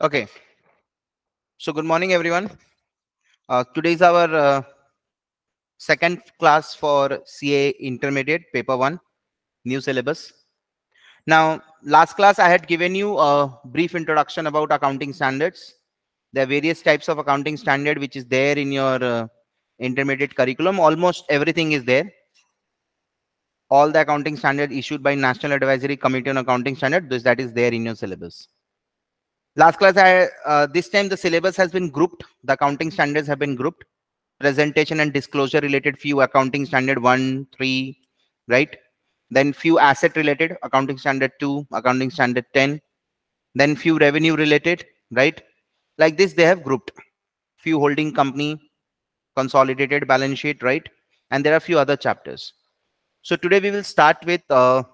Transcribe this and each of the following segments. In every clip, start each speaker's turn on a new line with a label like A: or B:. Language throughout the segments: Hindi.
A: Okay. So good morning, everyone. Uh, today is our uh, second class for CA Intermediate Paper 1, new syllabus. Now, last class I had given you a brief introduction about accounting standards. There are various types of accounting standard which is there in your uh, intermediate curriculum. Almost everything is there. All the accounting standard issued by National Advisory Committee on Accounting Standard, that is there in your syllabus. Last class, I uh, this time the syllabus has been grouped. The accounting standards have been grouped. Presentation and disclosure related few accounting standard one, three, right? Then few asset related accounting standard two, accounting standard ten. Then few revenue related, right? Like this, they have grouped. Few holding company, consolidated balance sheet, right? And there are few other chapters. So today we will start with uh,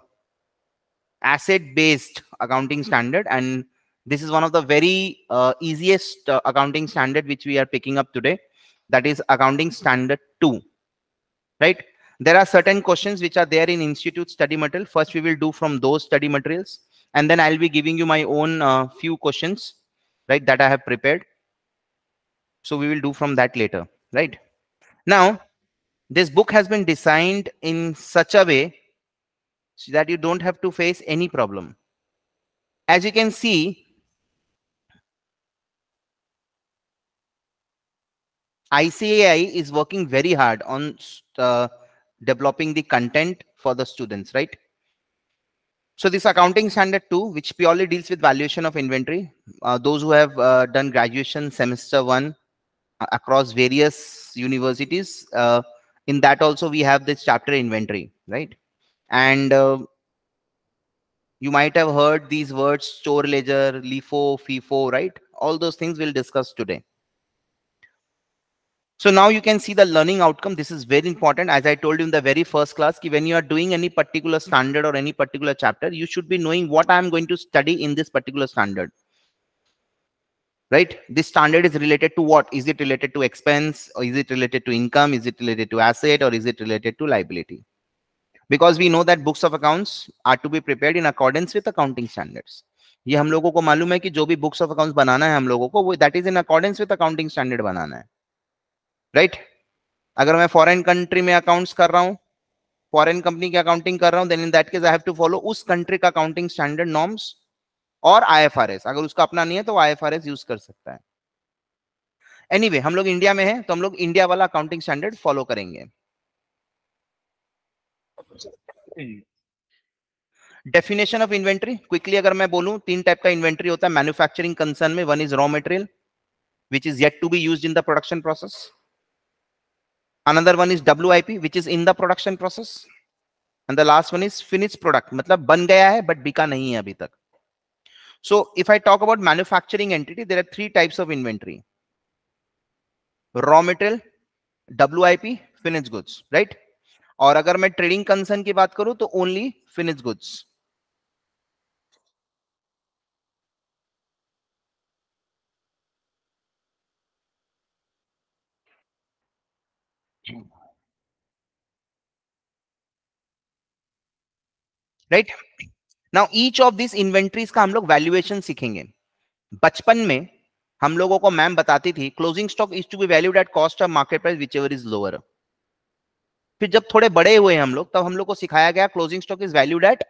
A: asset based accounting standard and this is one of the very uh, easiest uh, accounting standard which we are picking up today. That is accounting standard 2, right? There are certain questions which are there in institute study material. First, we will do from those study materials. And then I'll be giving you my own uh, few questions, right, that I have prepared. So we will do from that later, right? Now, this book has been designed in such a way so that you don't have to face any problem. As you can see, ICAI is working very hard on uh, developing the content for the students, right? So this accounting standard two, which purely deals with valuation of inventory, uh, those who have uh, done graduation semester one uh, across various universities, uh, in that also we have this chapter inventory, right? And uh, you might have heard these words, store ledger, LIFO, FIFO, right? All those things we'll discuss today. So now you can see the learning outcome. This is very important. As I told you in the very first class, when you are doing any particular standard or any particular chapter, you should be knowing what I'm going to study in this particular standard. Right? This standard is related to what? Is it related to expense? Or is it related to income? Is it related to asset? Or is it related to liability? Because we know that books of accounts are to be prepared in accordance with accounting standards. ये हम लोगों को मालूम है कि जो भी बुक्स ऑफ अकाउंट्स बनाना है हम लोगों को बनाना है राइट अगर मैं फॉरेन कंट्री में अकाउंट्स कर रहा हूं फॉरेन कंपनी की अकाउंटिंग कर रहा हूं then in that case I have to follow उस कंट्री का अकाउंटिंग स्टैंडर्ड नॉर्म्स और आईएफआरएस अगर उसका अपना नहीं है तो आईएफआरएस यूज कर सकता है एनीवे anyway, हम लोग इंडिया में हैं तो हम लोग इंडिया वाला अकाउंटिंग स्टैंडर्ड फॉलो करेंगे डेफिनेशन ऑफ इन्वेंट्री क्विकली अगर मैं बोलूं तीन टाइप का इन्वेंट्री होता है मैन्युफैक्चरिंग कंसर्न में one is raw material which is yet to be used in the production process another one is wip which is in the production process and the last one is finished product matlab ban gaya hai but bika nahi hai abhi tak so if i talk about manufacturing entity there are three types of inventory raw material wip finished goods right और अगर मैं ट्रेडिंग कंसर्न की बात करूं तो only finish goods right now each of this inventories का हम लोग वैल्युएशन सीखेंगे बचपन में हम लोगों को मैम बताती थी closing stock is to be valued at cost of market price which ever is lower फिर जब थोड़े बड़े हुए हम लोग तब हम लोग को सिखाया गया closing stock is valued at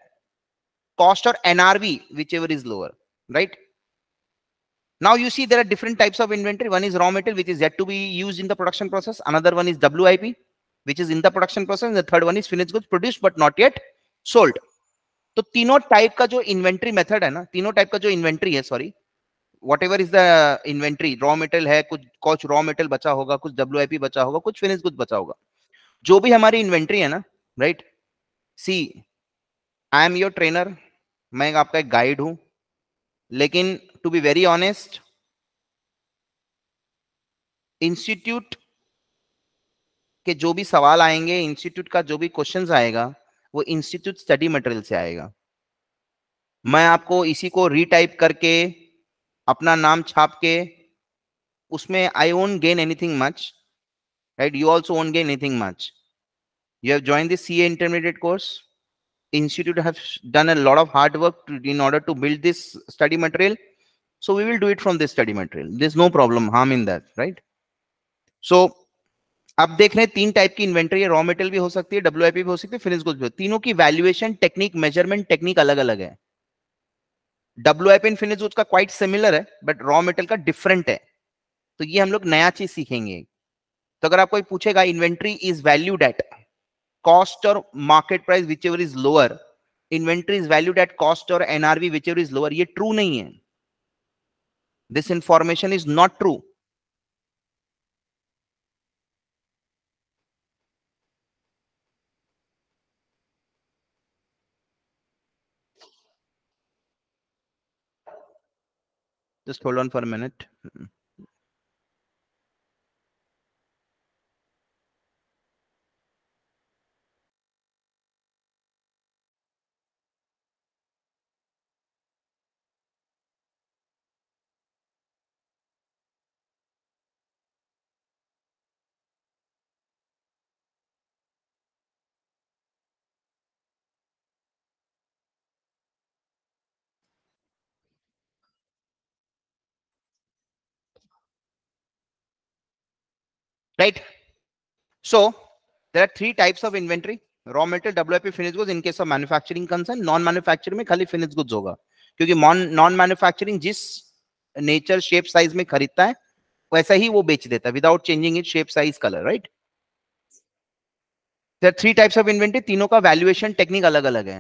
A: cost और NRV which ever is lower right now you see there are different types of inventory one is raw material which is yet to be use in the production process another one is W I P which is in the production process third one is finish good produce but not yet sold तो तीनों टाइप का जो इन्वेंट्री मेथड है ना तीनों टाइप का जो इन्वेंट्री है sorry whatever is the inventory raw material है कुछ कुछ रॉ मेटेरियल बचा होगा कुछ डब्ल्यू बचा होगा कुछ फिनिश गुड बचा होगा जो भी हमारी इन्वेंट्री है ना right see I am your trainer मैं आपका एक गाइड हूं लेकिन to be very honest institute के जो भी सवाल आएंगे इंस्टीट्यूट का जो भी क्वेश्चंस आएगा वो इंस्टीट्यूट स्टडी मटेरियल से आएगा मैं आपको इसी को रीटाइप करके अपना नाम छाप के उसमें I won't gain anything much right you also won't gain anything much you have join this C A intermediate course institute have done a lot of hard work in order to build this study material so we will do it from this study material this no problem harm in that right so अब देख रहे हैं तीन टाइप की इन्वेंट्री रॉ मेटेरियल भी हो सकती है डब्ल्यू भी हो सकती है फिनिश गुड्स भी तीनों की वैल्यूएशन टेक्निक मेजरमेंट टेक्निक अलग अलग है W I P finish goods का क्वाइट सिमिलर है बट रॉ मेटेरियल का डिफरेंट है तो ये हम लोग नया चीज सीखेंगे तो अगर आप कोई पूछेगा inventory is value at cost और market price which ever is lower inventory is value at cost और NRV which ever is lower ये ट्रू नहीं है this information is not true Just hold on for a minute. right so there are three types of inventory raw material wip finished goods in case of manufacturing concern non manufacturing mein khali finished goods hoga kyunki non manufacturing jis nature shape size mein kharidta hai वैसा ही वो बेच देता है without changing it shape size colour right there three types of inventory तीनों का वैल्यूएशन टेक्निक अलग अलग है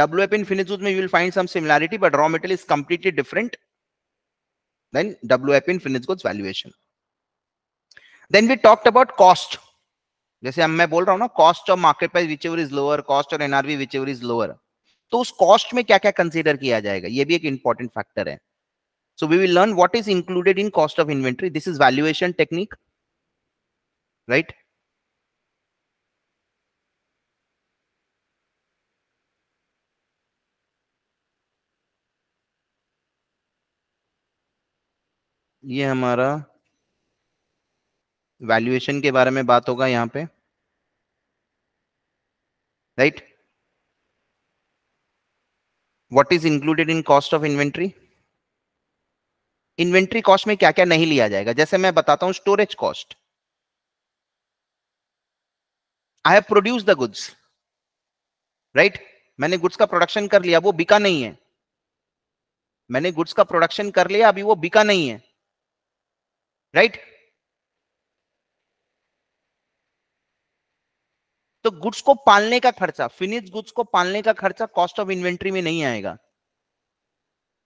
A: WF in finished goods में you will find some similarity, but raw material is completely different than WF in finished goods valuation. Then we talked about cost जैसे मैं बोल रहा हूँ ना cost of market price which ever is lower cost और NRV which ever is lower तो उस कॉस्ट में क्या क्या कंसिडर किया जाएगा ये भी एक इंपॉर्टेंट फैक्टर है so we will learn what is included in cost of inventory this is valuation technique right ये हमारा वैल्यूएशन के बारे में बात होगा यहां पे right what is included in cost of inventory inventory cost में क्या क्या नहीं लिया जाएगा जैसे मैं बताता हूं storage cost I have produce the goods right मैंने गुड्स का प्रोडक्शन कर लिया वो बिका नहीं है मैंने गुड्स का प्रोडक्शन कर लिया अभी वो बिका नहीं है राइट right? तो गुड्स को पालने का खर्चा फिनिश गुड्स को पालने का खर्चा कॉस्ट ऑफ इन्वेंट्री में नहीं आएगा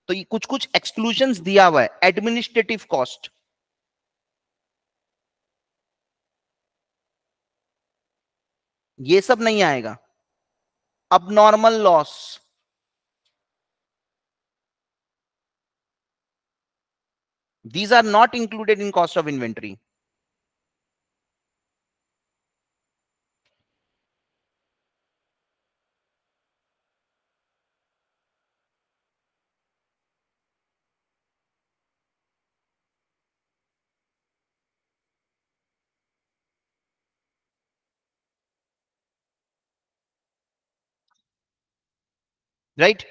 A: तो ये कुछ कुछ एक्सक्लूजन दिया हुआ है एडमिनिस्ट्रेटिव कॉस्ट ये सब नहीं आएगा अब normal loss these are not included in cost of inventory right right?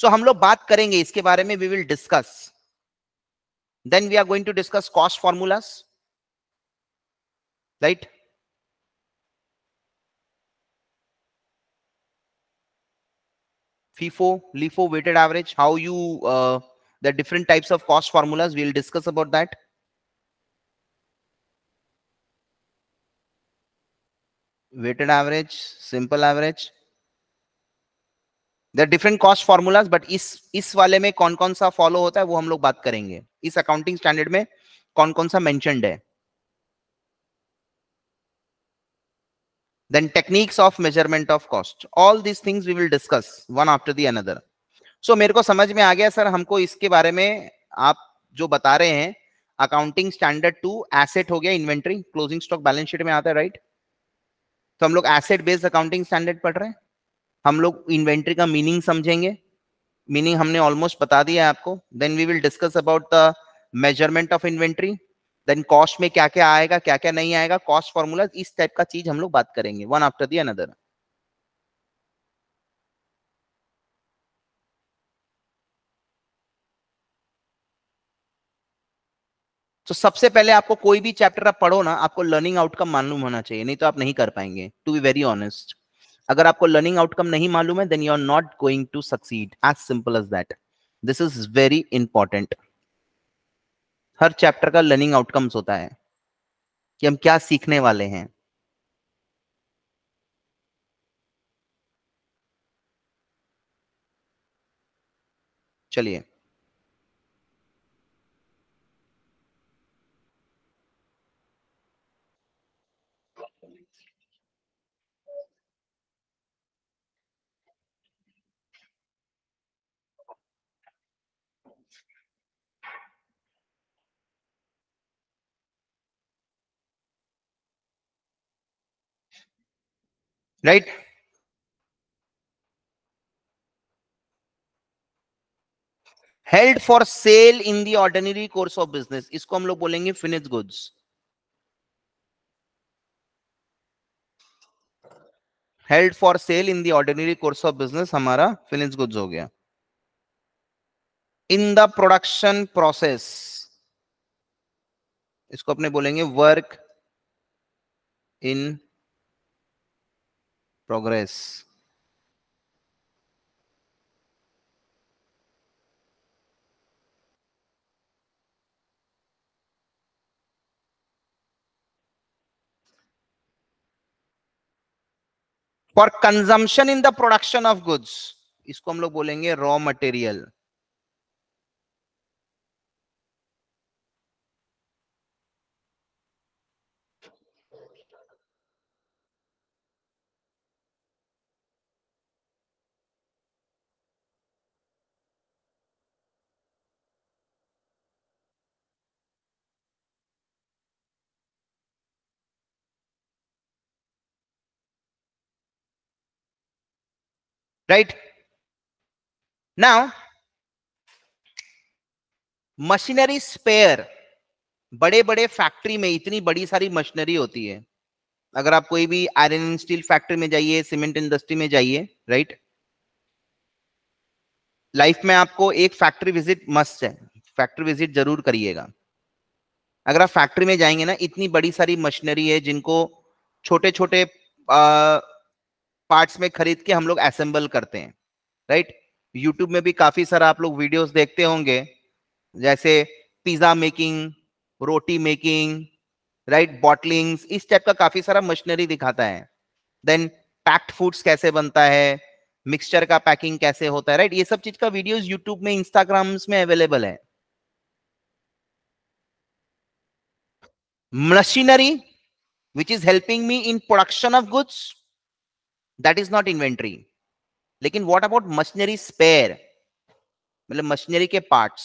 A: So so, हम लोग बात करेंगे इसके बारे में we will discuss then we are going to discuss cost formulas right FIFO, LIFO weighted average, how you, uh, the different types of cost formulas, we'll discuss about that. Weighted average, simple average, there different cost formulas but इस वाले में कौन कौन सा फॉलो होता है वो हम लोग बात करेंगे इस अकाउंटिंग स्टैंडर्ड में कौन कौन सा मैं है then techniques of measurement of cost all these things we will discuss one after the another so मेरे को समझ में आ गया सर हमको इसके बारे में आप जो बता रहे हैं अकाउंटिंग स्टैंडर्ड टू एसेट हो गया inventory closing stock balance sheet में आता है राइट right? तो हम लोग एसेट बेस्ड अकाउंटिंग स्टैंडर्ड पढ़ रहे हैं हम लोग इन्वेंट्री का मीनिंग समझेंगे मीनिंग हमने ऑलमोस्ट बता दिया है आपको then we will discuss about the measurement of inventory then cost में क्या क्या आएगा क्या क्या नहीं आएगा कॉस्ट फॉर्मूला इस टाइप का चीज हम लोग बात करेंगे वन आफ्टर दी अनदर तो सबसे पहले आपको कोई भी चैप्टर आप पढ़ो ना आपको लर्निंग आउटकम मालूम होना चाहिए नहीं तो आप नहीं कर पाएंगे टू बी वेरी ऑनेस्ट अगर आपको लर्निंग आउटकम नहीं मालूम है then you are not going to succeed as simple as that this is very important हर चैप्टर का लर्निंग आउटकम्स होता है कि हम क्या सीखने वाले हैं चलिए right held for sale in the ordinary course of business इसको हम लोग बोलेंगे finished goods held for sale in the ordinary course of business हमारा finished goods हो गया in the production process इसको अपने बोलेंगे work in progress. For consumption in the production of goods इसको हम लोग बोलेंगे raw material right now machinery spare बड़े बड़े फैक्ट्री में इतनी बड़ी सारी मशीनरी होती है अगर आप कोई भी आयरन एंड स्टील फैक्ट्री में जाइए सीमेंट इंडस्ट्री में जाइए राइट लाइफ में आपको एक फैक्ट्री विजिट मस्त है फैक्ट्री विजिट जरूर करिएगा अगर आप फैक्ट्री में जाएंगे ना इतनी बड़ी सारी मशीनरी है जिनको छोटे छोटे पार्ट्स में खरीद के हम लोग असेंबल करते हैं राइट यूट्यूब में भी काफी सारा आप लोग वीडियोस देखते होंगे जैसे पिज्जा मेकिंग रोटी मेकिंग राइट बॉटलिंग्स इस टाइप का काफी सारा मशीनरी दिखाता है देन पैक्ड फूड्स कैसे बनता है मिक्सचर का पैकिंग कैसे होता है राइट ये सब चीज का वीडियोज यूट्यूब में इंस्टाग्राम्स में अवेलेबल है machinery which is helping me in production of goods that is not inventory लेकिन वॉट अबाउट मशीनरी स्पेयर मतलब मशीनरी के पार्ट्स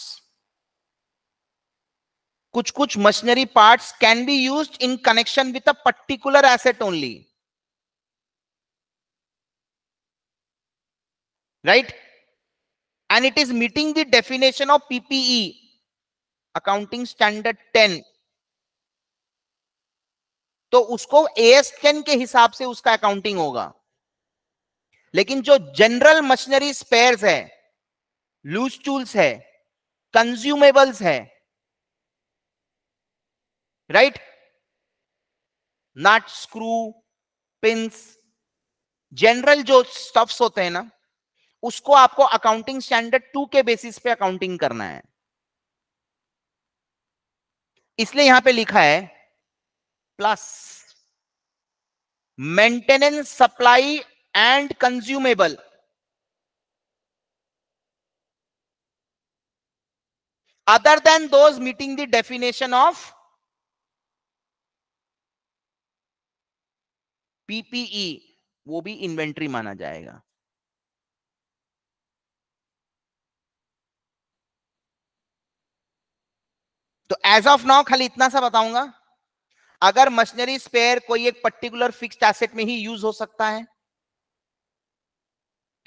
A: कुछ कुछ machinery parts can be use in connection with a particular asset only right and it is meeting the definition of PPE accounting standard 10 तो उसको एस टेन के हिसाब से उसका अकाउंटिंग होगा लेकिन जो जनरल मशीनरी स्पेयर्स है लूज टूल्स है कंज्यूमेबल्स है right nut screw pins general जो स्टफ्स होते हैं ना उसको आपको अकाउंटिंग स्टैंडर्ड टू के बेसिस पे अकाउंटिंग करना है इसलिए यहां पे लिखा है plus maintenance supply and consumable other than those meeting the definition of PPE वो भी इन्वेंट्री माना जाएगा तो एज ऑफ नाउ खाली इतना सा बताऊंगा अगर मशीनरी स्पेयर कोई एक पर्टिकुलर फिक्स्ड एसेट में ही यूज हो सकता है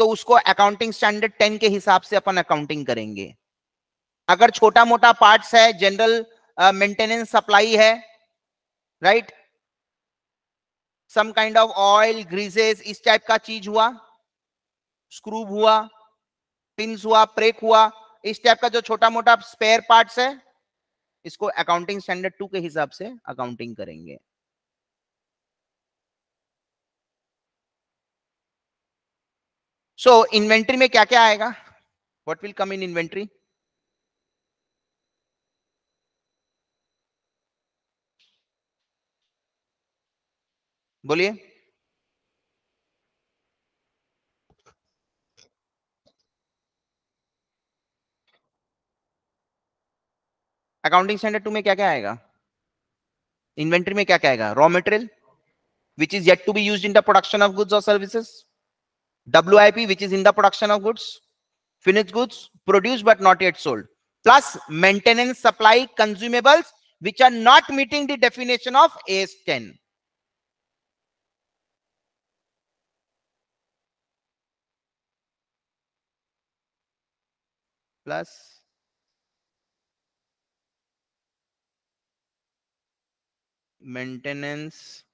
A: तो उसको अकाउंटिंग स्टैंडर्ड टेन के हिसाब से अपन अकाउंटिंग करेंगे अगर छोटा मोटा पार्ट्स है जनरल मेंटेनेंस सप्लाई है right some kind of oil greases इस टाइप का चीज हुआ स्क्रूब हुआ पिंस हुआ प्रेक हुआ इस टाइप का जो छोटा मोटा स्पेयर पार्ट्स है इसको अकाउंटिंग स्टैंडर्ड टू के हिसाब से अकाउंटिंग करेंगे सो so, इन्वेंट्री में क्या क्या आएगा what will come in inventory बोलिए अकाउंटिंग स्टैंडर्ड टू में क्या क्या आएगा इन्वेंट्री में क्या क्या आएगा raw material which is yet to be use in the production of goods और services WIP, which is in the production of goods, finished goods produced but not yet sold, plus maintenance supply consumables, which are not meeting the definition of AS10. Plus maintenance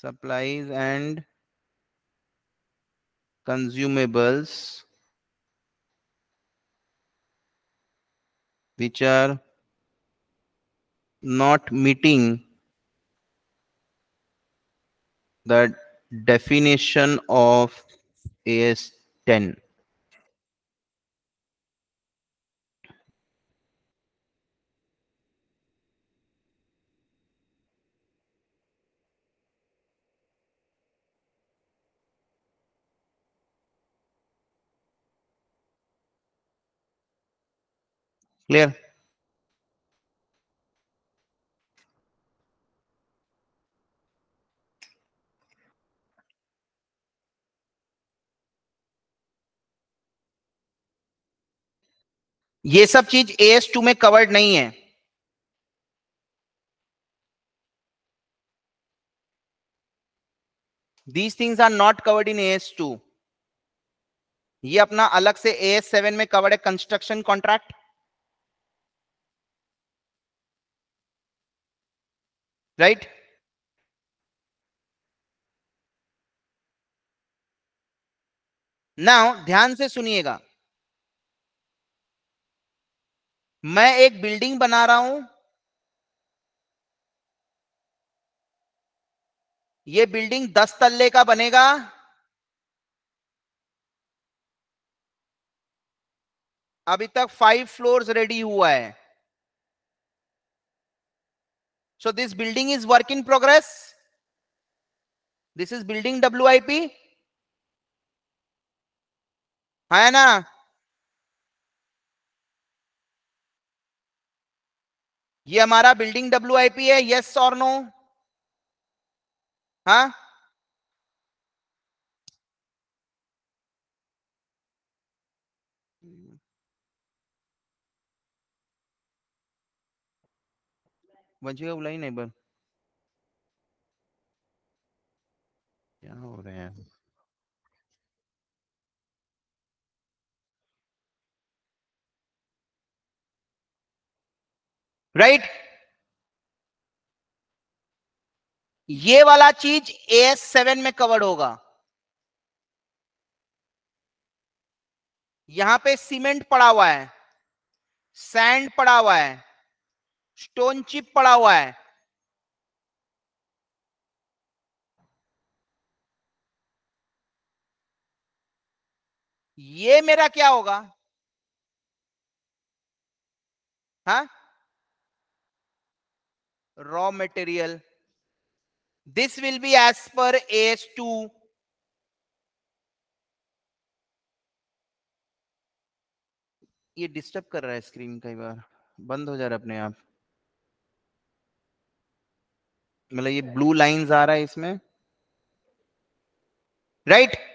A: supplies and consumables which are not meeting the definition of AS10. Clear ये सब चीज एस टू में कवर्ड नहीं है these things are not covered in S two ये अपना अलग से एस सेवन में कवर्ड है कंस्ट्रक्शन कॉन्ट्रैक्ट right नाउ ध्यान से सुनिएगा मैं एक बिल्डिंग बना रहा हूं ये बिल्डिंग दस तल्ले का बनेगा अभी तक फाइव फ्लोर्स रेडी हुआ है So this building is work in progress. This is building WIP. है ना ये हमारा Yes or है यस हाँ वजह नहीं बस क्या हो रहे हैं राइट right? ये वाला चीज ए एस सेवन में कवर्ड होगा यहां पे सीमेंट पड़ा हुआ है सैंड पड़ा हुआ है स्टोन चिप पड़ा हुआ है ये मेरा क्या होगा हा raw material this will be as per S two ये डिस्टर्ब कर रहा है स्क्रीन कई बार बंद हो जा रहा है अपने आप मतलब ये ब्लू लाइंस आ रहा है इसमें राइट right?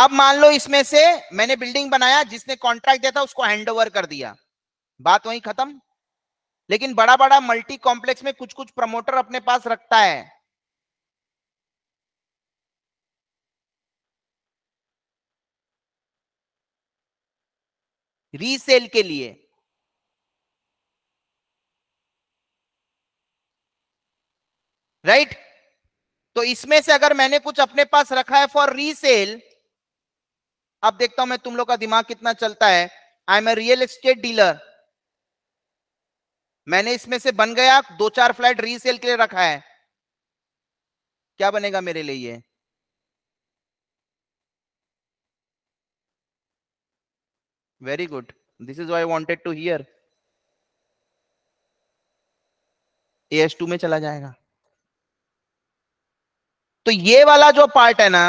A: अब मान लो इसमें से मैंने बिल्डिंग बनाया जिसने कॉन्ट्रैक्ट दिया था उसको हैंडओवर कर दिया बात वही खत्म लेकिन बड़ा बड़ा मल्टी कॉम्प्लेक्स में कुछ कुछ प्रमोटर अपने पास रखता है रीसेल के लिए राइट right? तो इसमें से अगर मैंने कुछ अपने पास रखा है फॉर रीसेल अब देखता हूं मैं तुम लोग का दिमाग कितना चलता है I am a real estate dealer मैंने इसमें से बन गया दो चार फ्लैट रीसेल के लिए रखा है क्या बनेगा मेरे लिए ये good this is why wanted to hear A S two में चला जाएगा तो ये वाला जो पार्ट है ना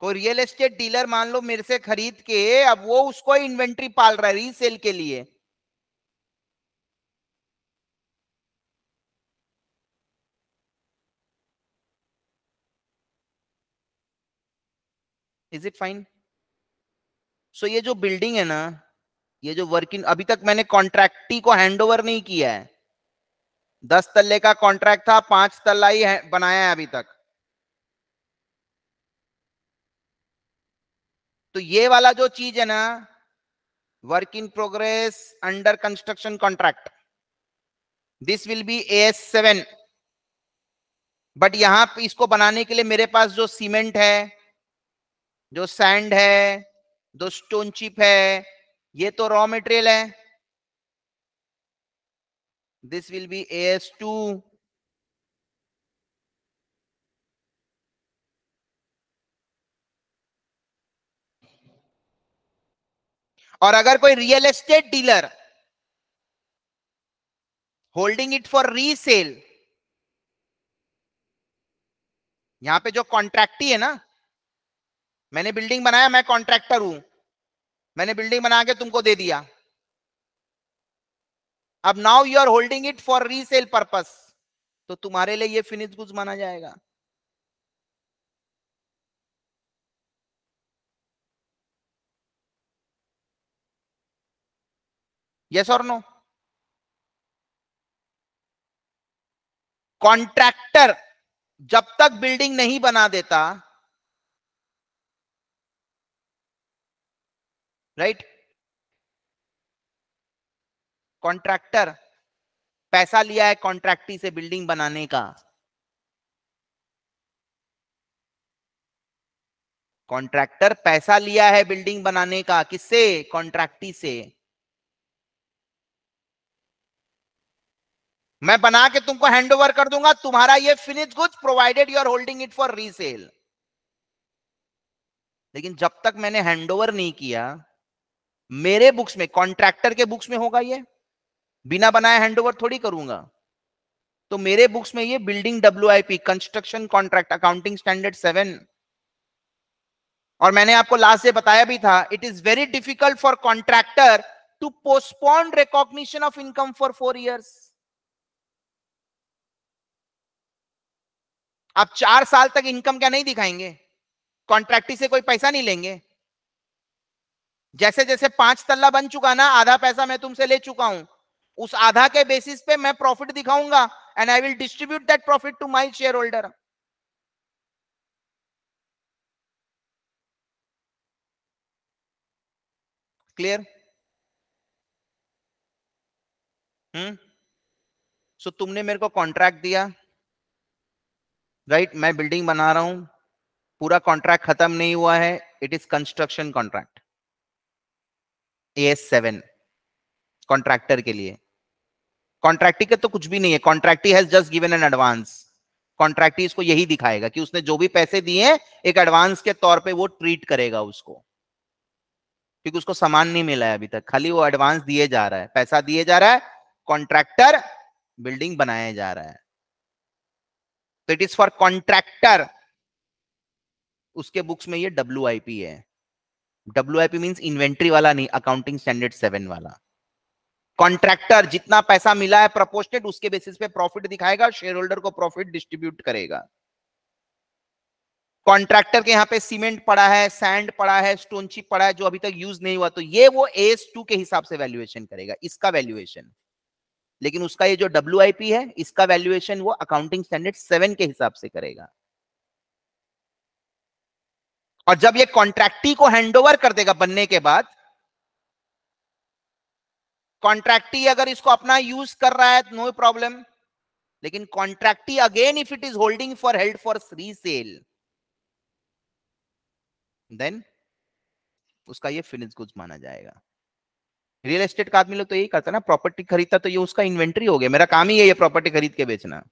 A: कोई रियल एस्टेट डीलर मान लो मेरे से खरीद के अब वो उसको इन्वेंट्री पाल रहा है रीसेल के लिए इज इट फाइन सो ये जो बिल्डिंग है ना ये जो वर्किंग अभी तक मैंने कॉन्ट्रैक्टी को हैंडओवर नहीं किया है दस तल्ले का कॉन्ट्रैक्ट था पांच तल्ला ही बनाया है अभी तक तो ये वाला जो चीज है ना work in progress under construction contract this will be A S seven but यहां इसको बनाने के लिए मेरे पास जो सीमेंट है जो सैंड है जो स्टोन चिप है ये तो रॉ मेटेरियल है this will be S two और अगर कोई real estate dealer holding it for resale यहां पे जो कॉन्ट्रैक्टी है ना मैंने बिल्डिंग बनाया मैं कॉन्ट्रैक्टर हूं मैंने बिल्डिंग बना के तुमको दे दिया अब now you are holding it for resale purpose तो तुम्हारे लिए ये फिनिश गुड्स माना जाएगा यस और नो कॉन्ट्रैक्टर जब तक बिल्डिंग नहीं बना देता राइट कॉन्ट्रैक्टर पैसा लिया है कॉन्ट्रैक्टी से बिल्डिंग बनाने का कॉन्ट्रैक्टर पैसा लिया है बिल्डिंग बनाने का किससे कॉन्ट्रैक्टी से मैं बना के तुमको हैंडओवर कर दूंगा तुम्हारा ये finish goods provided you are holding it for resale लेकिन जब तक मैंने हैंडओवर नहीं किया मेरे बुक्स में कॉन्ट्रैक्टर के बुक्स में होगा ये बिना बनाए हैंडओवर थोड़ी करूंगा तो मेरे बुक्स में ये building W construction contract accounting standard seven और मैंने आपको लास्ट से बताया भी था it is very difficult for contractor to postpone recognition of income for four years आप चार साल तक इनकम क्या नहीं दिखाएंगे कॉन्ट्रैक्टी से कोई पैसा नहीं लेंगे जैसे जैसे पांच तल्ला बन चुका ना आधा पैसा मैं तुमसे ले चुका हूं उस आधा के बेसिस पे मैं प्रॉफिट दिखाऊंगा and I will distribute that profit to my share holder clear hmm so तुमने मेरे को कॉन्ट्रैक्ट दिया राइट right? मैं बिल्डिंग बना रहा हूं पूरा कॉन्ट्रैक्ट खत्म नहीं हुआ है it is construction contract A S seven contractor के लिए कॉन्ट्रैक्टी का तो कुछ भी नहीं है contractee has just given an advance contractee इसको यही दिखाएगा कि उसने जो भी पैसे दिए एक एडवांस के तौर पे वो ट्रीट करेगा उसको क्योंकि उसको सामान नहीं मिला है अभी तक खाली वो एडवांस दिए जा रहा है पैसा दिए जा रहा है कॉन्ट्रैक्टर बिल्डिंग बनाया जा रहा है तो इट इज फॉर कॉन्ट्रैक्टर उसके बुक्स में ये डब्ल्यू है W I P mean inventory वाला नहीं अकाउंटिंग स्टैंडर्ड सेवन वाला कॉन्ट्रैक्टर जितना पैसा मिला है प्रपोस्टेड उसके बेसिस पे प्रॉफिट दिखाएगा शेयर होल्डर को प्रॉफिट डिस्ट्रीब्यूट करेगा कॉन्ट्रैक्टर के यहाँ पे सीमेंट पड़ा है सैंड पड़ा है स्टोन चिप पड़ा है जो अभी तक यूज नहीं हुआ तो ये वो एस टू के हिसाब से वैल्यूएशन करेगा इसका वैल्यूएशन लेकिन उसका ये जो डब्ल्यू है इसका वैल्यूएशन वो अकाउंटिंग स्टैंडर्ड सेवन के हिसाब से करेगा और जब ये कॉन्ट्रैक्टी को हैंडओवर कर देगा बनने के बाद कॉन्ट्रैक्टी अगर इसको अपना यूज कर रहा है नो प्रॉब्लम लेकिन contractee again if it is holding for held for resale then उसका ये फिनिश गुड्स माना जाएगा रियल एस्टेट का आदमी लोग तो यही करता है ना प्रॉपर्टी खरीदता तो ये उसका इन्वेंट्री हो गया मेरा काम ही है ये प्रॉपर्टी खरीद के बेचना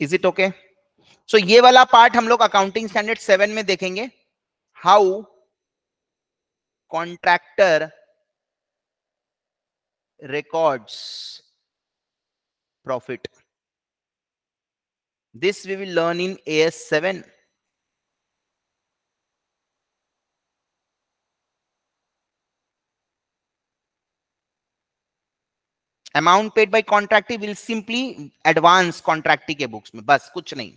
A: इज इट ओके सो ये वाला पार्ट हम लोग अकाउंटिंग स्टैंडर्ड सेवन में देखेंगे how contractor profit this we will learn in A S seven amount paid by contractee will simply advance contractee के बुक्स में बस कुछ नहीं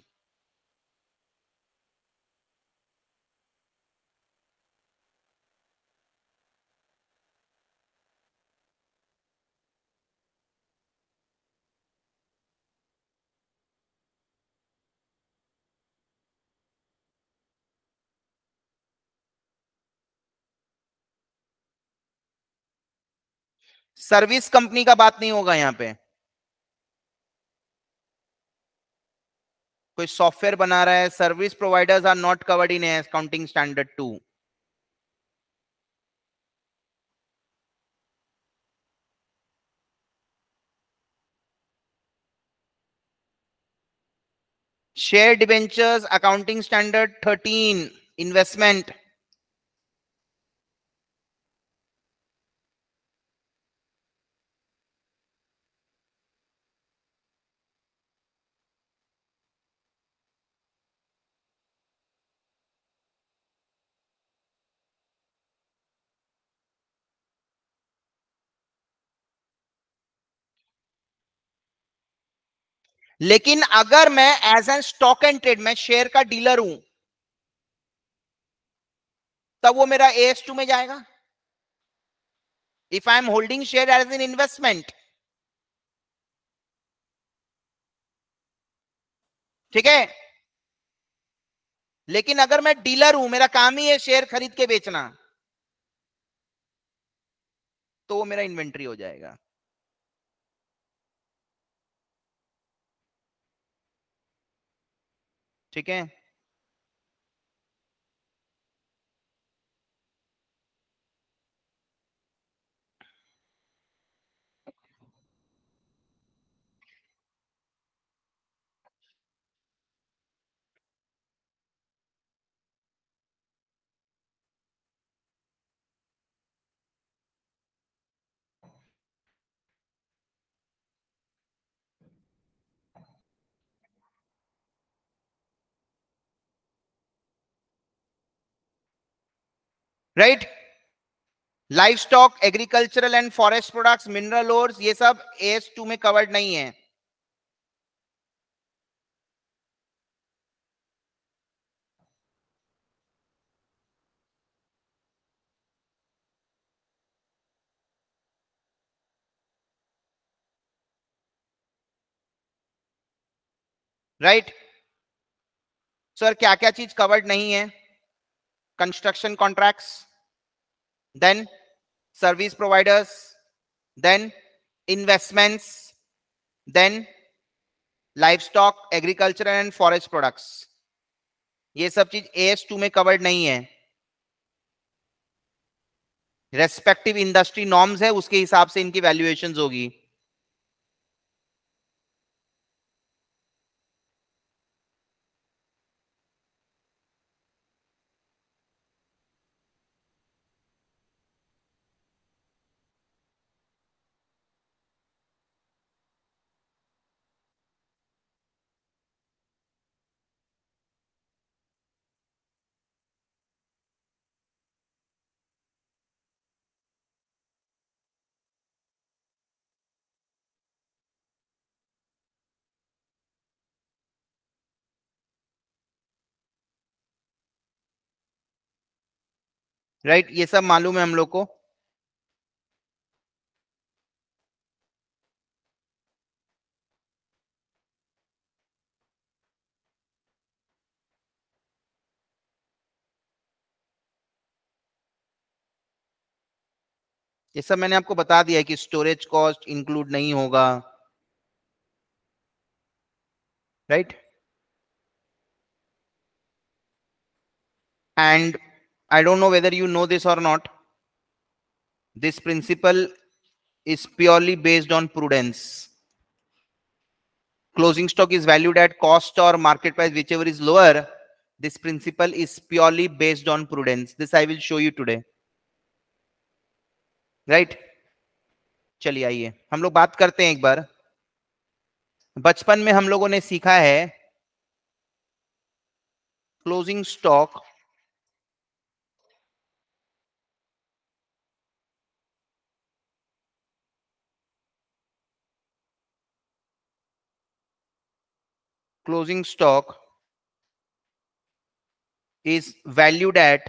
A: सर्विस कंपनी का बात नहीं होगा यहां पे कोई सॉफ्टवेयर बना रहा है service providers are not covered in accounting standard two share debentures accounting standard thirteen investment लेकिन अगर मैं as an stock and trade में शेयर का डीलर हूं तब वो मेरा एस टू में जाएगा if I am holding share as an investment ठीक है लेकिन अगर मैं डीलर हूं मेरा काम ही है शेयर खरीद के बेचना तो वो मेरा इन्वेंट्री हो जाएगा ठीक है right stock agricultural and forest products mineral or ये सब एस टू में कवर्ड नहीं है राइट right? सर क्या क्या चीज कवर्ड नहीं है construction contracts then service providers, then investments, then livestock, agriculture and forest products. ये सब चीज एस टू में कवर्ड नहीं है रेस्पेक्टिव इंडस्ट्री नॉर्म्स है उसके हिसाब से इनकी वैल्यूएशन होगी राइट ये सब मालूम है हम लोग को ये सब मैंने आपको बता दिया है कि स्टोरेज कॉस्ट इंक्लूड नहीं होगा right and I don't know whether you know this or not. This principle is purely based on prudence. Closing stock is valued at cost or market price, whichever is lower. This principle is purely based on prudence. This I will show you today. Right? चलिए आइए हम लोग बात करते हैं एक बार बचपन में हम लोगों ने सीखा है closing stock closing stock is valued at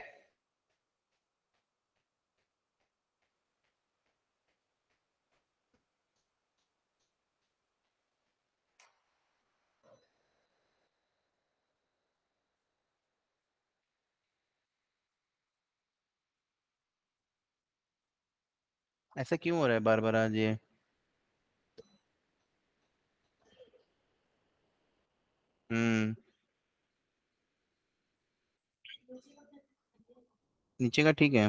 A: ऐसा क्यों हो रहा है बार बार आज ये Mm. नीचे का ठीक है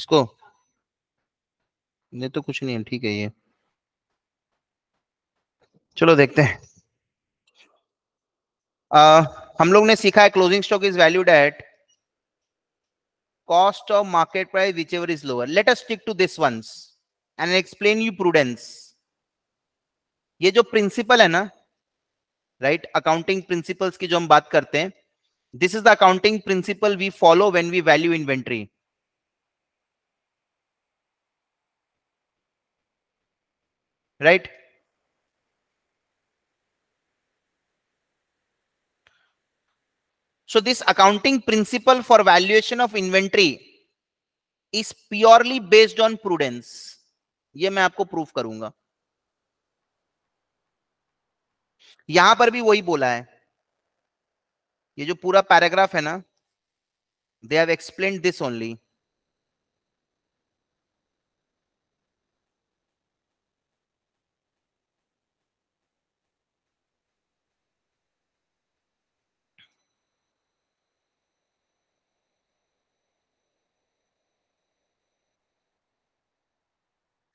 A: इसको ये तो कुछ नहीं है ठीक है ये चलो देखते हैं आ, हम लोग ने सीखा है closing stock is valued at cost of market price which ever is lower let us stick to this once and explain you prudence ये जो प्रिंसिपल है ना राइट अकाउंटिंग प्रिंसिपल्स की जो हम बात करते हैं this is the accounting principle we follow when we value inventory right so this accounting principle for valuation of inventory is purely based on prudence ये मैं आपको प्रूफ करूंगा यहां पर भी वही बोला है ये जो पूरा पैराग्राफ है ना they have explain this only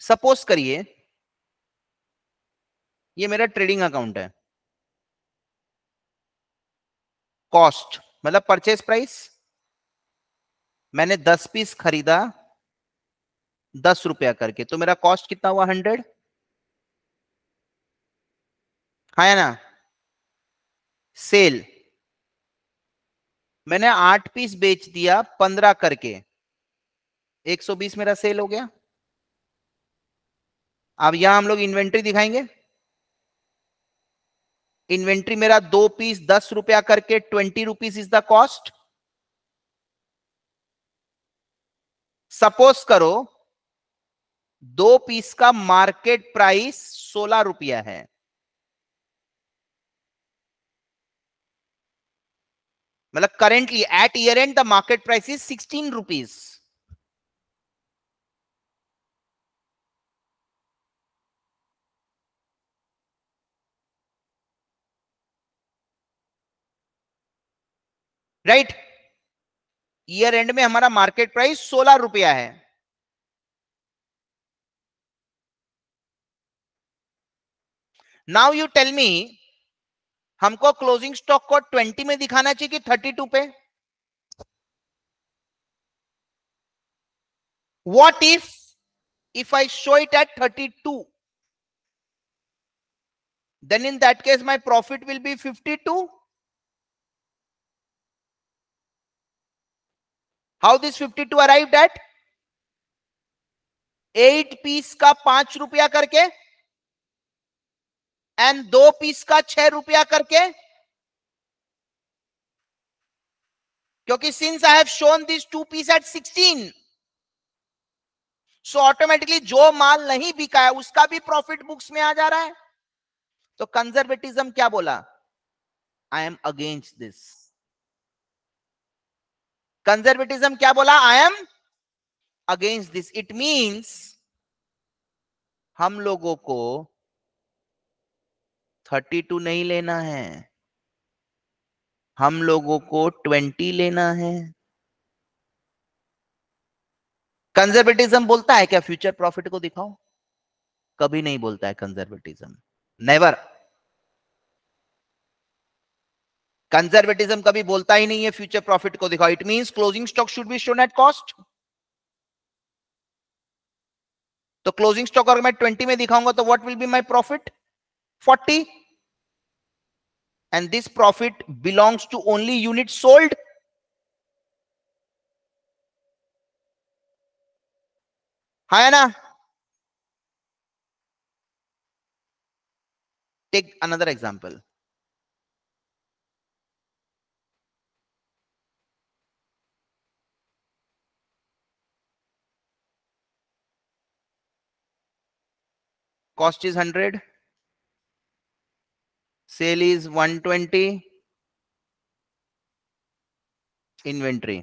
A: suppose करिए ये मेरा ट्रेडिंग अकाउंट है कॉस्ट मतलब परचेज प्राइस मैंने दस पीस खरीदा दस रुपया करके तो मेरा कॉस्ट कितना हुआ हंड्रेड हा हाँ ना सेल मैंने आठ पीस बेच दिया पंद्रह करके एक सौ बीस मेरा सेल हो गया अब यहां हम लोग इन्वेंट्री दिखाएंगे इन्वेंट्री मेरा दो पीस दस रुपया करके twenty rupees is the cost suppose करो दो पीस का मार्केट प्राइस सोलह रुपया है मतलब currently at year end the market price is sixteen rupees right year end में हमारा मार्केट प्राइस सोलह रुपया है नाउ यू टेल मी हमको क्लोजिंग स्टॉक को ट्वेंटी में दिखाना चाहिए कि थर्टी टू पे if I show it at thirty two 32 in that case my profit will be fifty 52 how this 52 arrived at eight piece का पांच रुपया करके एंड दो पीस का छह रुपया करके क्योंकि since I have shown this two piece at sixteen so automatically जो माल नहीं बिका है उसका भी प्रॉफिट बुक्स में आ जा रहा है तो कंजर्वेटिज्म क्या बोला I am against this conservatism क्या बोला I am against this it means हम लोगों को 32 नहीं लेना है हम लोगों को 20 लेना है कंजर्वेटिज्म बोलता है क्या फ्यूचर प्रॉफिट को दिखाओ कभी नहीं बोलता है कंजर्वेटिज्म नेवर कंजर्वेटिज्म कभी बोलता ही नहीं है फ्यूचर प्रॉफिट को दिखाओ it means closing stock should be shown at cost तो क्लोजिंग स्टॉक अगर मैं ट्वेंटी में दिखाऊंगा तो what will be my profit forty and this profit belongs to only unit sold है ना take another example cost is 100 sale is 120 inventory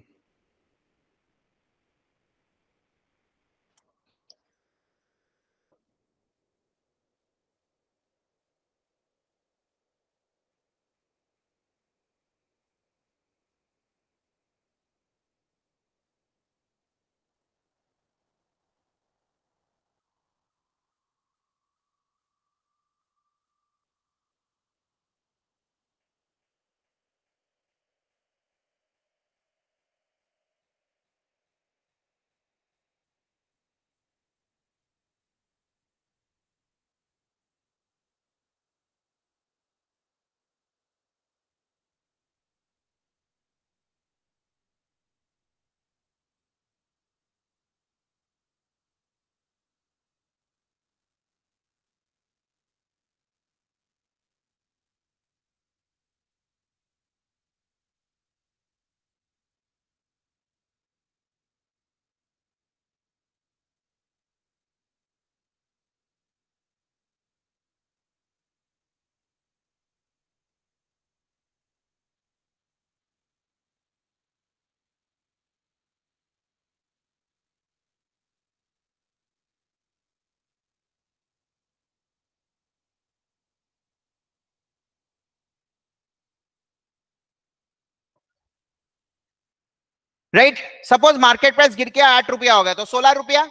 A: right suppose market price गिर के आठ रुपया हो गया तो सोलह रुपया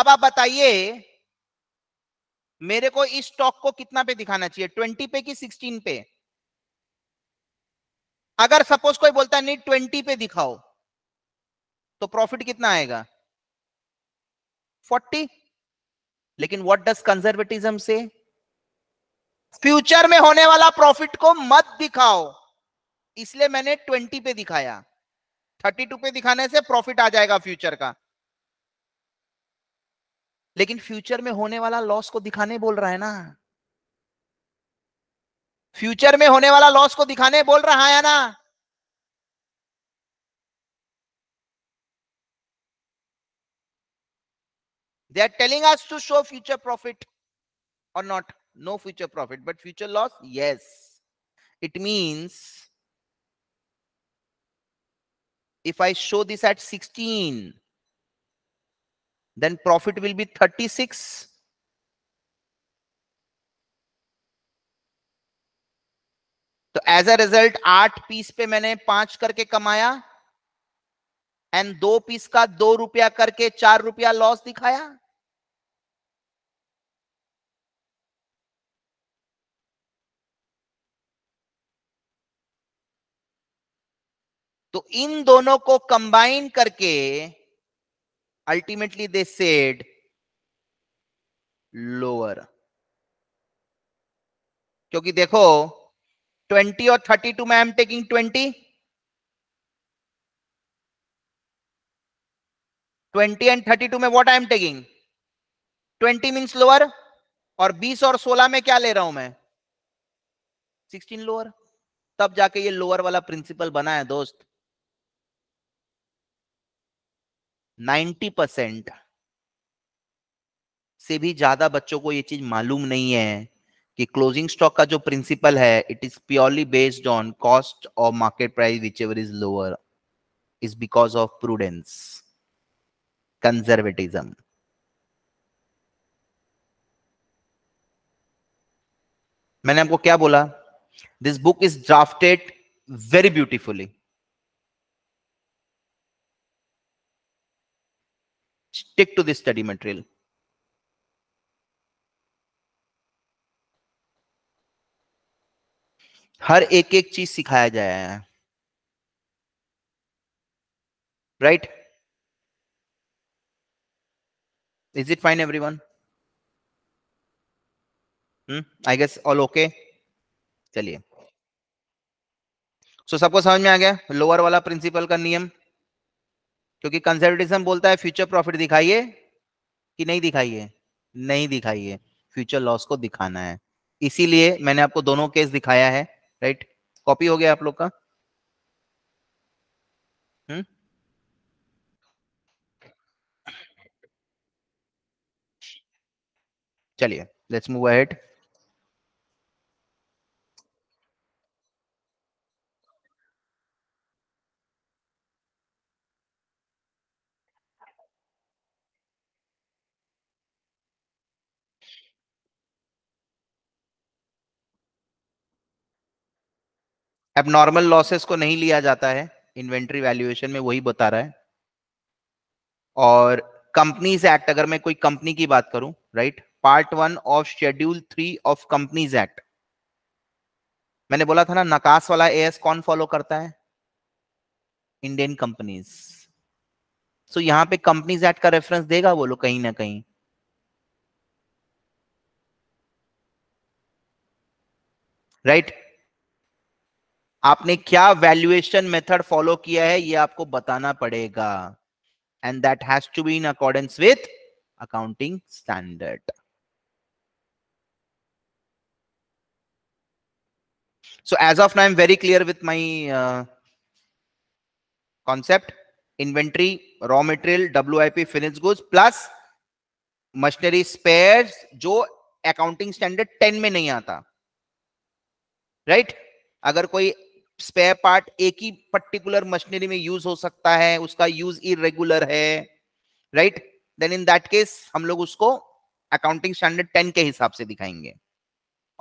A: अब आप बताइए मेरे को इस स्टॉक को कितना पे दिखाना चाहिए ट्वेंटी पे कि सिक्सटीन पे अगर सपोज कोई बोलता नहीं ट्वेंटी पे दिखाओ तो प्रॉफिट कितना आएगा फोर्टी लेकिन व्हाट डज कंजर्वेटिज्म से फ्यूचर में होने वाला प्रॉफिट को मत दिखाओ इसलिए मैंने ट्वेंटी पे दिखाया थर्टी टू पे दिखाने से प्रॉफिट आ जाएगा फ्यूचर का लेकिन फ्यूचर में होने वाला लॉस को दिखाने बोल रहा है ना फ्यूचर में होने वाला लॉस को दिखाने बोल रहा है ना they are telling us to show future profit और not no future profit but future loss yes it means if I show this at 16, then profit will be 36. तो एज अ रिजल्ट आठ पीस पे मैंने पांच करके कमाया एंड दो पीस का दो रुपया करके चार रुपया लॉस दिखाया तो इन दोनों को कंबाइन करके अल्टीमेटली दे सेड लोअर क्योंकि देखो 20 और 32 में आई एम टेकिंग 20 20 एंड 32 में what I am taking 20 means lower और 20 और 16 में क्या ले रहा हूं मैं 16 लोअर तब जाके ये लोअर वाला प्रिंसिपल बना है दोस्त 90 परसेंट से भी ज्यादा बच्चों को ये चीज मालूम नहीं है कि क्लोजिंग स्टॉक का जो प्रिंसिपल है it is purely based on cost और market price which ever is lower is because of prudence conservatism मैंने आपको क्या बोला this book is drafted very beautifully stick to this study material हर एक एक चीज सिखाया जाया है right is it fine one I guess all okay चलिए सो सबको समझ में आ गया लोअर वाला प्रिंसिपल का नियम क्योंकि कंजर्वेटिज्म बोलता है फ्यूचर प्रॉफिट दिखाइए कि नहीं दिखाइए नहीं दिखाइए फ्यूचर लॉस को दिखाना है इसीलिए मैंने आपको दोनों केस दिखाया है राइट कॉपी हो गया आप लोग का हम्म? चलिए let's move ahead abnormal losses को नहीं लिया जाता है इन्वेंट्री वैल्यूएशन में वही बता रहा है और कंपनीज एक्ट अगर मैं कोई कंपनी की बात करूं right part one of schedule three of companies act मैंने बोला था ना नकास वाला एएस कौन फॉलो करता है इंडियन कंपनीज सो यहां पे कंपनीज एक्ट का रेफरेंस देगा बोलो कहीं ना कहीं राइट right? आपने क्या वैल्यूएशन मेथड फॉलो किया है ये आपको बताना पड़ेगा and that has to be in accordance with accounting standard so as of now very clear with my concept inventory raw material W I P finish goods plus machinery spare जो अकाउंटिंग स्टैंडर्ड टेन में नहीं आता राइट right? अगर कोई स्पेयर पार्ट एक ही पर्टिकुलर मशीनरी में यूज हो सकता है उसका यूज इरेगुलर है right then in that case हम लोग उसको अकाउंटिंग स्टैंडर्ड टेन के हिसाब से दिखाएंगे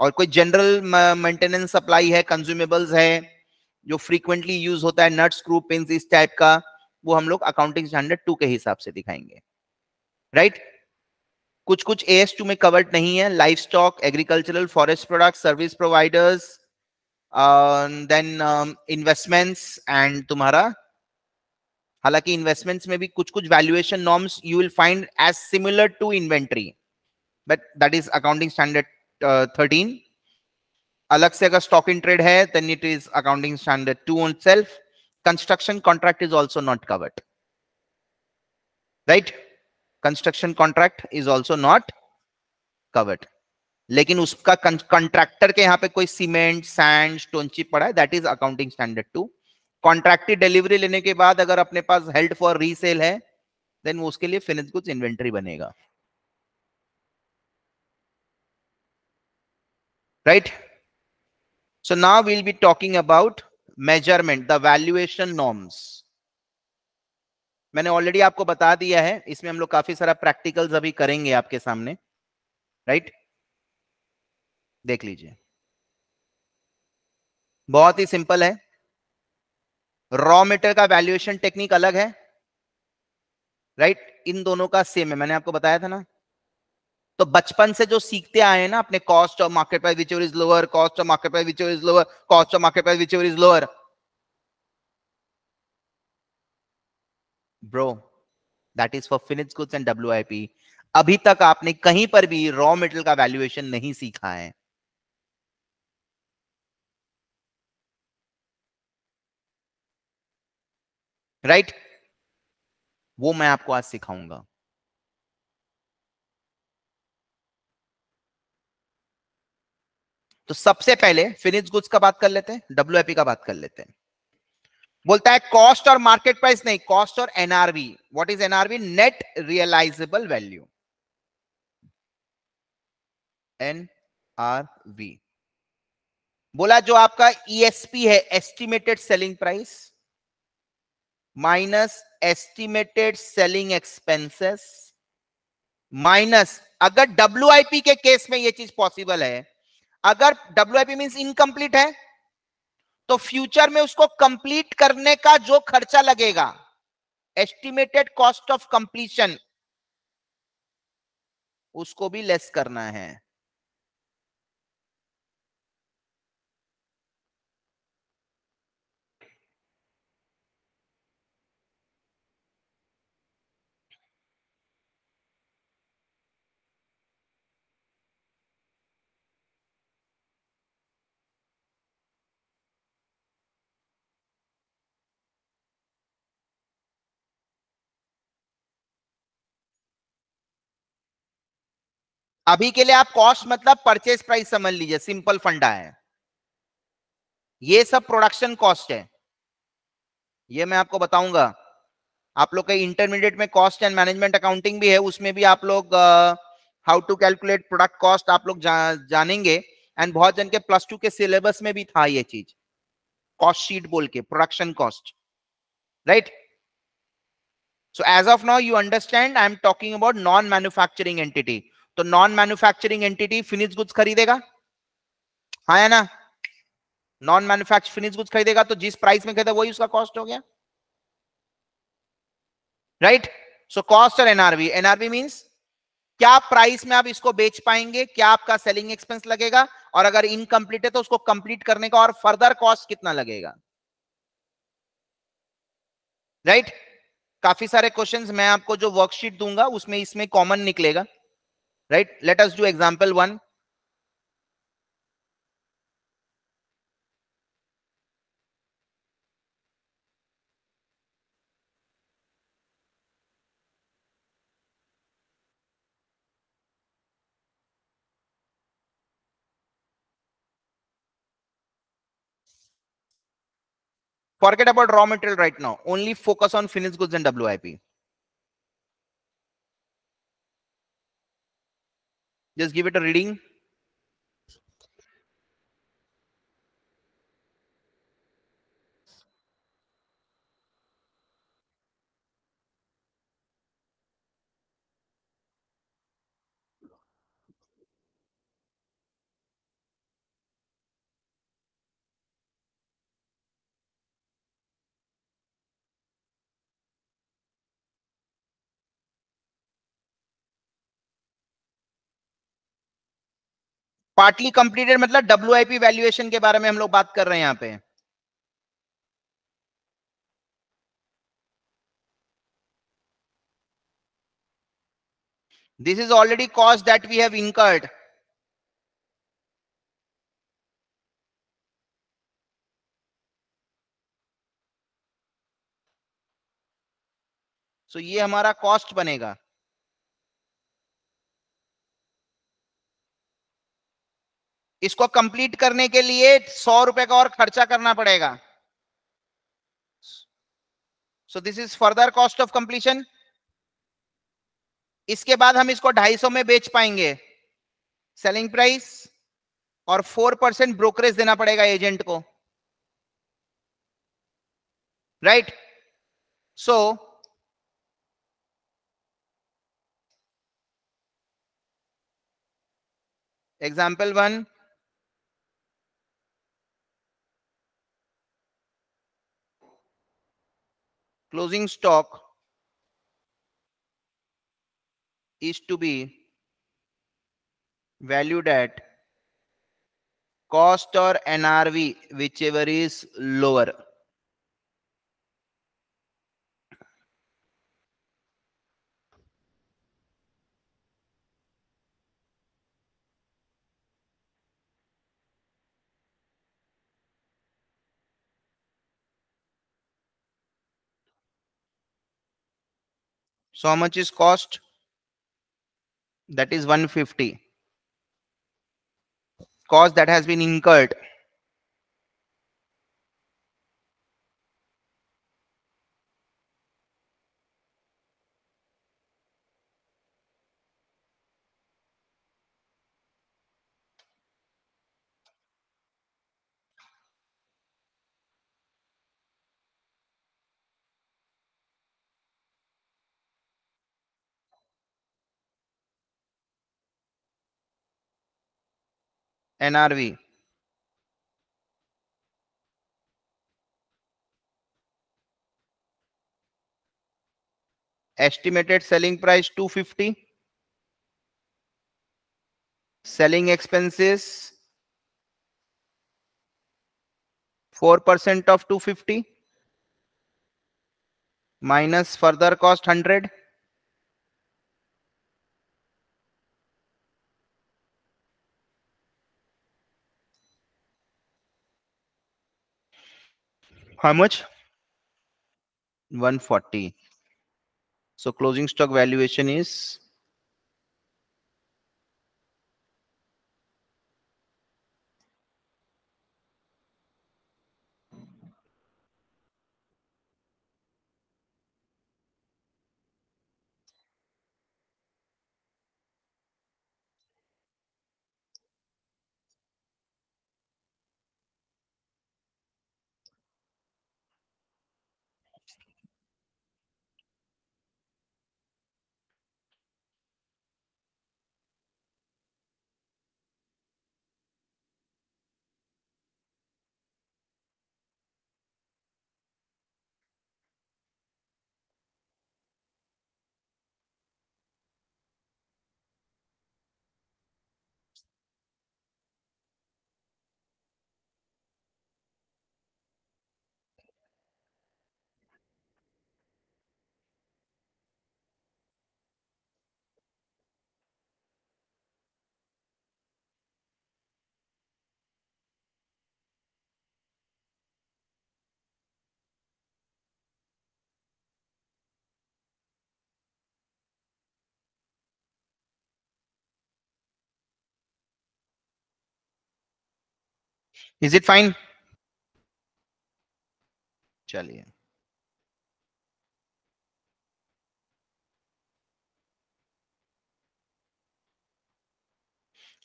A: और कोई जनरल मेंटेनेंस सप्लाई है कंज्यूमेबल्स है जो फ्रीक्वेंटली यूज होता है नट्स स्क्रू पिन इस टाइप का वो हम लोग अकाउंटिंग स्टैंडर्ड टू के हिसाब से दिखाएंगे राइट right? कुछ कुछ ए में कवर्ड नहीं है life stock agricultural forest product service providers uh, then um, investments and tumhara halaki investments may be kuch kuch valuation norms you will find as similar to inventory but that is accounting standard uh, 13 alag se agar stock in trade hai then it is accounting standard 2 on self construction contract is also not covered right construction contract is also not covered लेकिन उसका कॉन्ट्रैक्टर के यहाँ पे कोई सीमेंट सैंड स्टोनची पड़ा है that is accounting standard two contractee delivery लेने के बाद अगर अपने पास हेल्ड फॉर रीसेल है देन वो उसके लिए फिनिश गुड्स इन्वेंट्री बनेगा right so now we'll be talking about measurement the valuation norms मैंने ऑलरेडी आपको बता दिया है इसमें हम लोग काफी सारा प्रैक्टिकल्स अभी करेंगे आपके सामने राइट right? देख लीजिए बहुत ही सिंपल है रॉ मेटर का वैल्यूएशन टेक्निक अलग है राइट right? इन दोनों का सेम है मैंने आपको बताया था ना तो बचपन से जो सीखते आए हैं ना अपने cost of market price which is lower cost of market price which is lower cost of market price which is lower bro that is for finish goods and W अभी तक आपने कहीं पर भी रॉ मेटेरियल का वैल्यूएशन नहीं सीखा है राइट वो मैं आपको आज सिखाऊंगा तो सबसे पहले फिनिश गुड्स का बात कर लेते हैं डब्ल्यू का बात कर लेते हैं बोलता है कॉस्ट और मार्केट प्राइस नहीं कॉस्ट और NRV what is NRV net realisable value N R V बोला जो आपका ईएसपी e है estimated selling price minus estimated selling expenses minus अगर डब्ल्यू के केस में यह चीज पॉसिबल है अगर डब्ल्यूआईपी मींस इनकम्प्लीट है तो फ्यूचर में उसको कंप्लीट करने का जो खर्चा लगेगा एस्टिमेटेड कॉस्ट ऑफ कंप्लीशन उसको भी लेस करना है अभी के लिए आप कॉस्ट मतलब परचेज प्राइस समझ लीजिए सिंपल फंडा है ये सब प्रोडक्शन कॉस्ट है ये मैं आपको बताऊंगा आप लोग का इंटरमीडिएट में कॉस्ट एंड मैनेजमेंट अकाउंटिंग भी है उसमें भी आप लोग how to calculate product cost आप लोग जा, जानेंगे एंड बहुत जन के प्लस टू के सिलेबस में भी था ये चीज कॉस्ट शीट बोल के production cost right so as of now you understand I am talking about non manufacturing entity तो non manufacturing entity finish goods खरीदेगा हाँ है ना नॉन मैन्युफैक्चर फिनिश गुड्स खरीदेगा तो जिस प्राइस में खरीदा वही उसका कॉस्ट हो गया राइट सो कॉस्ट और एनआरवी एनआरवी मीन्स क्या प्राइस में आप इसको बेच पाएंगे क्या आपका सेलिंग एक्सपेंस लगेगा और अगर इनकम्प्लीट है तो उसको कंप्लीट करने का और फर्दर कॉस्ट कितना लगेगा राइट right? काफी सारे क्वेश्चंस मैं आपको जो वर्कशीट दूंगा उसमें इसमें कॉमन निकलेगा right? Let us do example one. Forget about raw material right now. Only focus on finished goods and WIP. just give it a reading partly completed मतलब डब्ल्यू आईपी वैल्यूएशन के बारे में हम लोग बात कर रहे हैं यहां पे this is already cost that we have incurred so ये हमारा कॉस्ट बनेगा इसको कंप्लीट करने के लिए सौ रुपए का और खर्चा करना पड़ेगा so this is further cost of completion इसके बाद हम इसको 250 में बेच पाएंगे सेलिंग प्राइस और 4 परसेंट ब्रोकरेज देना पड़ेगा एजेंट को right so example one closing stock is to be valued at cost or NRV, whichever is lower. So how much is cost? That is 150. Cost that has been incurred NRV. Estimated selling price 250. Selling expenses 4% of 250 minus further cost 100 How much? 140. So closing stock valuation is is it fine चलिए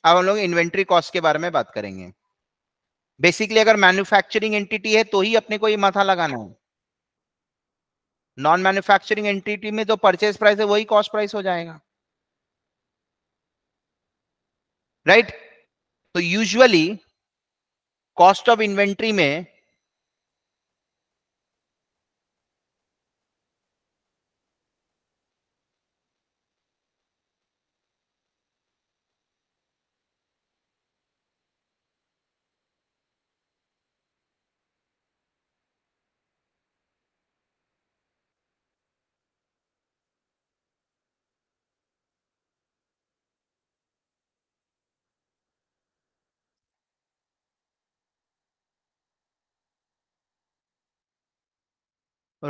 A: अब हम लोग इन्वेंट्री कॉस्ट के बारे में बात करेंगे बेसिकली अगर मैन्युफैक्चरिंग एंटिटी है तो ही अपने को ये माथा लगाना है नॉन मैन्युफैक्चरिंग एंटिटी में तो परचेज प्राइस है वही कॉस्ट प्राइस हो जाएगा राइट right? तो यूजुअली कॉस्ट ऑफ इन्वेंट्री में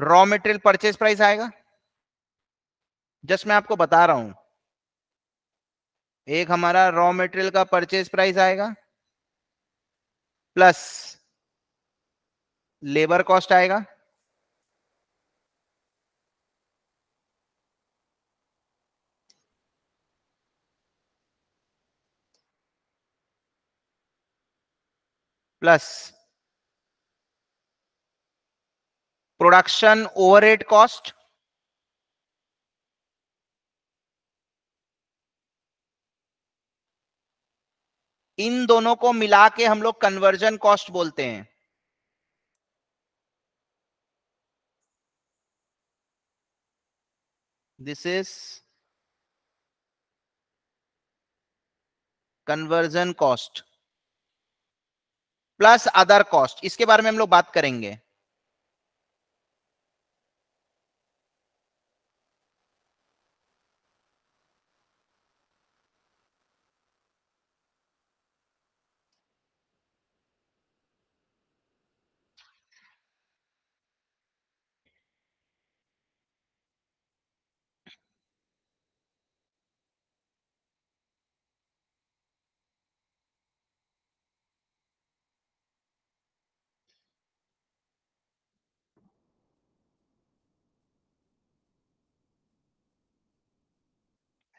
A: रॉ मेटेरियल परचेज प्राइस आएगा जस्ट मैं आपको बता रहा हूं एक हमारा रॉ मेटेरियल का परचेज प्राइस आएगा प्लस लेबर कॉस्ट आएगा प्लस प्रोडक्शन ओवरहेड कॉस्ट इन दोनों को मिला के हम लोग कन्वर्जन कॉस्ट बोलते हैं this is conversion cost plus other cost इसके बारे में हम लोग बात करेंगे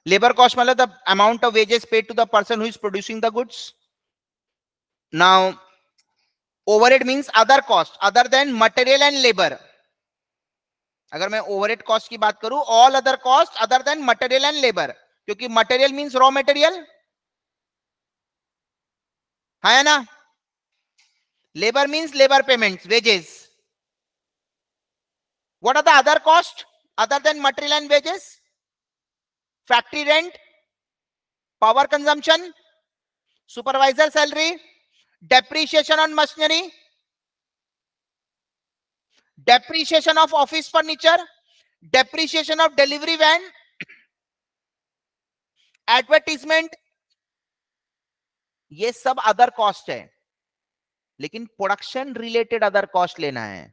A: लेबर कॉस्ट मतलब the amount of wages paid to the person who is producing the goods now over overhead means other cost other than material and labour अगर मैं ओवरहेड कॉस्ट की बात करूं all other cost other than material and labour क्योंकि मटेरियल मीन्स रॉ मटेरियल है ना labour means labour payment wages what are the other cost other than material and wages factory rent power consumption supervisor salary depreciation on machinery depreciation of office furniture depreciation of delivery van advertisement ये सब अदर कॉस्ट है लेकिन प्रोडक्शन रिलेटेड अदर कॉस्ट लेना है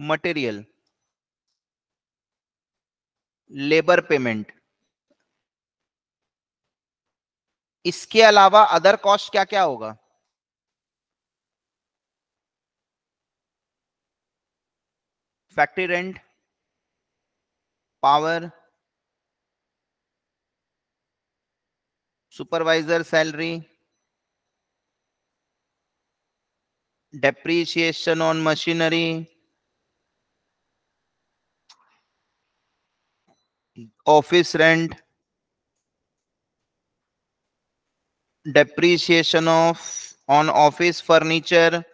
A: मटेरियल लेबर पेमेंट इसके अलावा अदर कॉस्ट क्या क्या होगा factory rent power supervisor salary depreciation on machinery office rent depreciation of on office furniture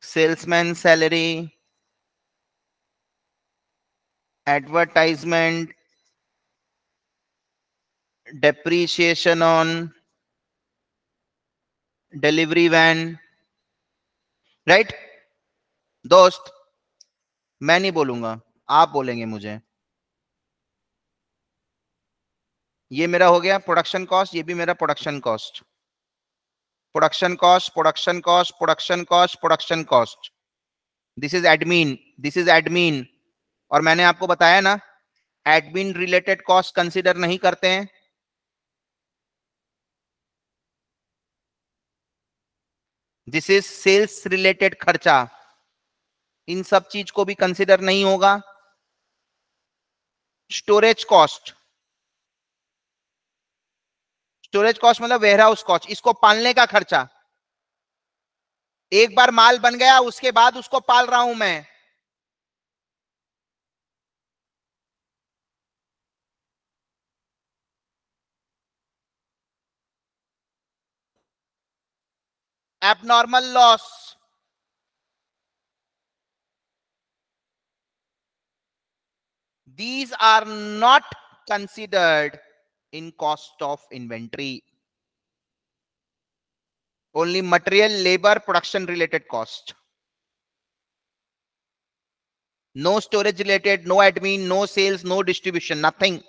A: salesman salary advertisement depreciation on delivery van right dost मैं नहीं बोलूंगा आप बोलेंगे मुझे ये मेरा हो गया प्रोडक्शन कॉस्ट ये भी मेरा production cost production cost production cost production cost production cost this is admin this is admin और मैंने आपको बताया ना एडमिन रिलेटेड कॉस्ट कंसिडर नहीं करते हैं दिस इज सेल्स रिलेटेड खर्चा इन सब चीज को भी कंसिडर नहीं होगा स्टोरेज कॉस्ट स्टोरेज कॉस्ट मतलब वेयर हाउस कॉस्ट इसको पालने का खर्चा एक बार माल बन गया उसके बाद उसको पाल रहा हूं मैं abnormal loss These are not considered in cost of inventory. Only material, labor, production related cost. No storage related, no admin, no sales, no distribution, nothing.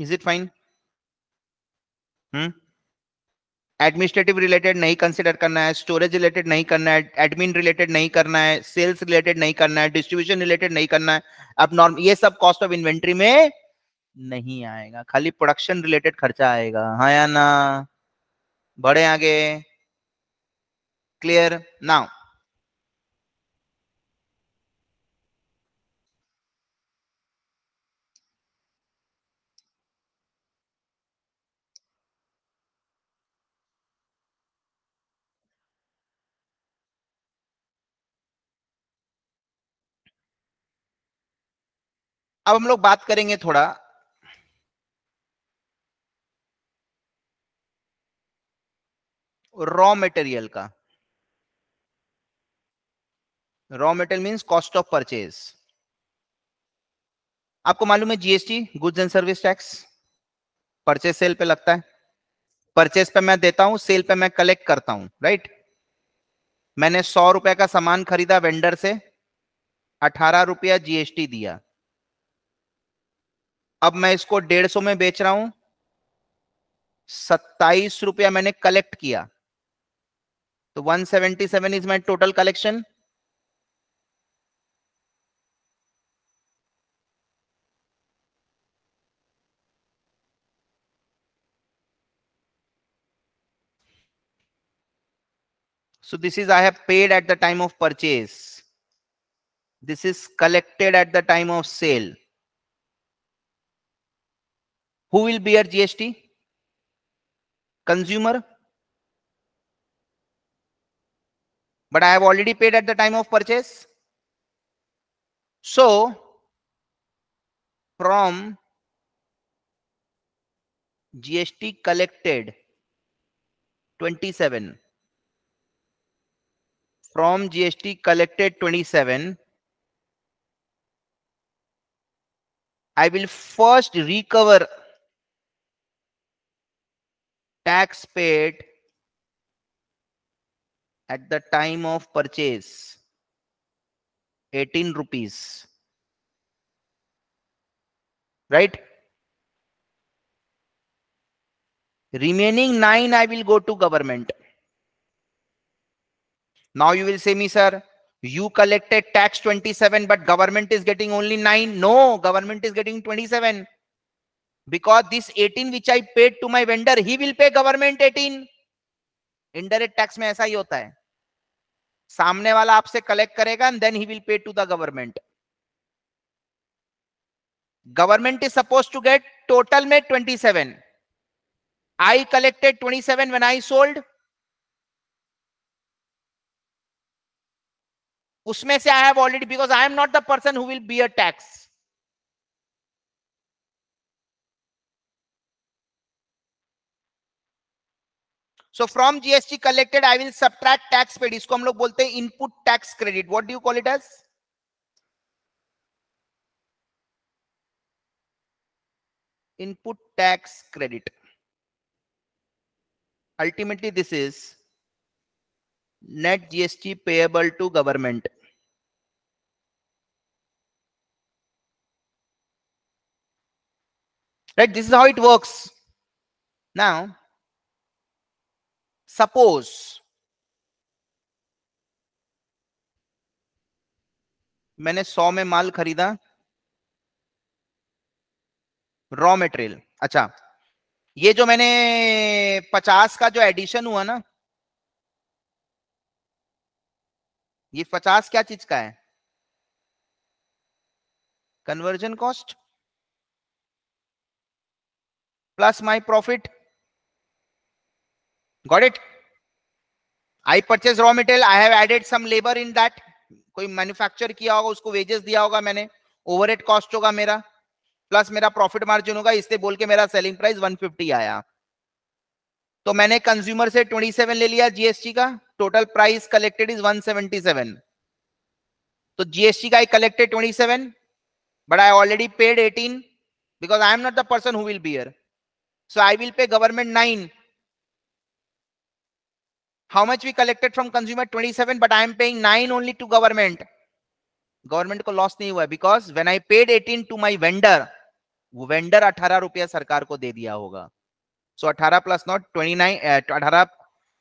A: Is it fine administrative related नहीं कंसिडर करना है स्टोरेज रिलेटेड नहीं करना है एडमिन रिलेटेड नहीं करना है सेल्स रिलेटेड नहीं करना है डिस्ट्रीब्यूशन रिलेटेड नहीं करना है अब नॉर्म ये सब कॉस्ट ऑफ इन्वेंट्री में नहीं आएगा खाली प्रोडक्शन रिलेटेड खर्चा आएगा हाँ या ना बढ़े आगे क्लियर नाउ अब हम लोग बात करेंगे थोड़ा रॉ मटेरियल का raw material means cost of purchase आपको मालूम है GST goods and service tax purchase sale पे लगता है परचेज पे मैं देता हूं सेल पे मैं कलेक्ट करता हूं राइट मैंने सौ रुपए का सामान खरीदा वेंडर से अठारह रुपया जीएसटी दिया अब मैं इसको डेढ़ सौ में बेच रहा हूं सत्ताईस रुपया मैंने कलेक्ट किया तो 177 is my total collection so this is i have paid at the time of purchase this is collected at the time of sale Who will bear GST? Consumer. But I have already paid at the time of purchase. So, from GST collected 27 from GST collected 27 I will first recover tax paid at the time of purchase 18 rupees right remaining 9 i will go to government now you will say me sir you collected tax 27 but government is getting only 9 no government is getting 27 because this eighteen which I paid to my vendor he will pay government eighteen indirect tax में ऐसा ही होता है सामने वाला आपसे कलेक्ट करेगा and then he will pay to the government government is suppose to get total में seven I collected twenty seven when I sold उसमें से I have already because I am not the person who will be a tax So from GST collected, I will subtract tax paid. इसको हम लोग बोलते हैं input tax credit. What do you call it as? Input tax credit. Ultimately, this is net GST payable to government. Right, this is how it works. Now, suppose मैंने सौ में माल खरीदा रॉ मेटेरियल अच्छा ये जो मैंने पचास का जो एडिशन हुआ ना ये पचास क्या चीज का है conversion cost plus my profit got it i purchase raw material i have added some labor in that कोई मैन्युफैक्चर किया होगा उसको वेजेस दिया होगा मैंने ओवरहेड कॉस्ट होगा मेरा प्लस मेरा प्रॉफिट मार्जिन होगा इसलिए बोल के मेरा सेलिंग प्राइस 150 आया तो मैंने कंज्यूमर से 27 ले लिया जीएसटी का टोटल प्राइस कलेक्टेड इज 177 तो जीएसटी का I collected 27 but i already paid 18 because i am not the person who will bear so i will pay government 9 How much we collected from consumer? 27, but I am paying 9 only to government. Government ko loss nahi हुआ because when I paid 18 to my vendor, vendor वो वेंडर अठारह रुपया सरकार को दे दिया होगा सो अठारह plus not twenty nine 27,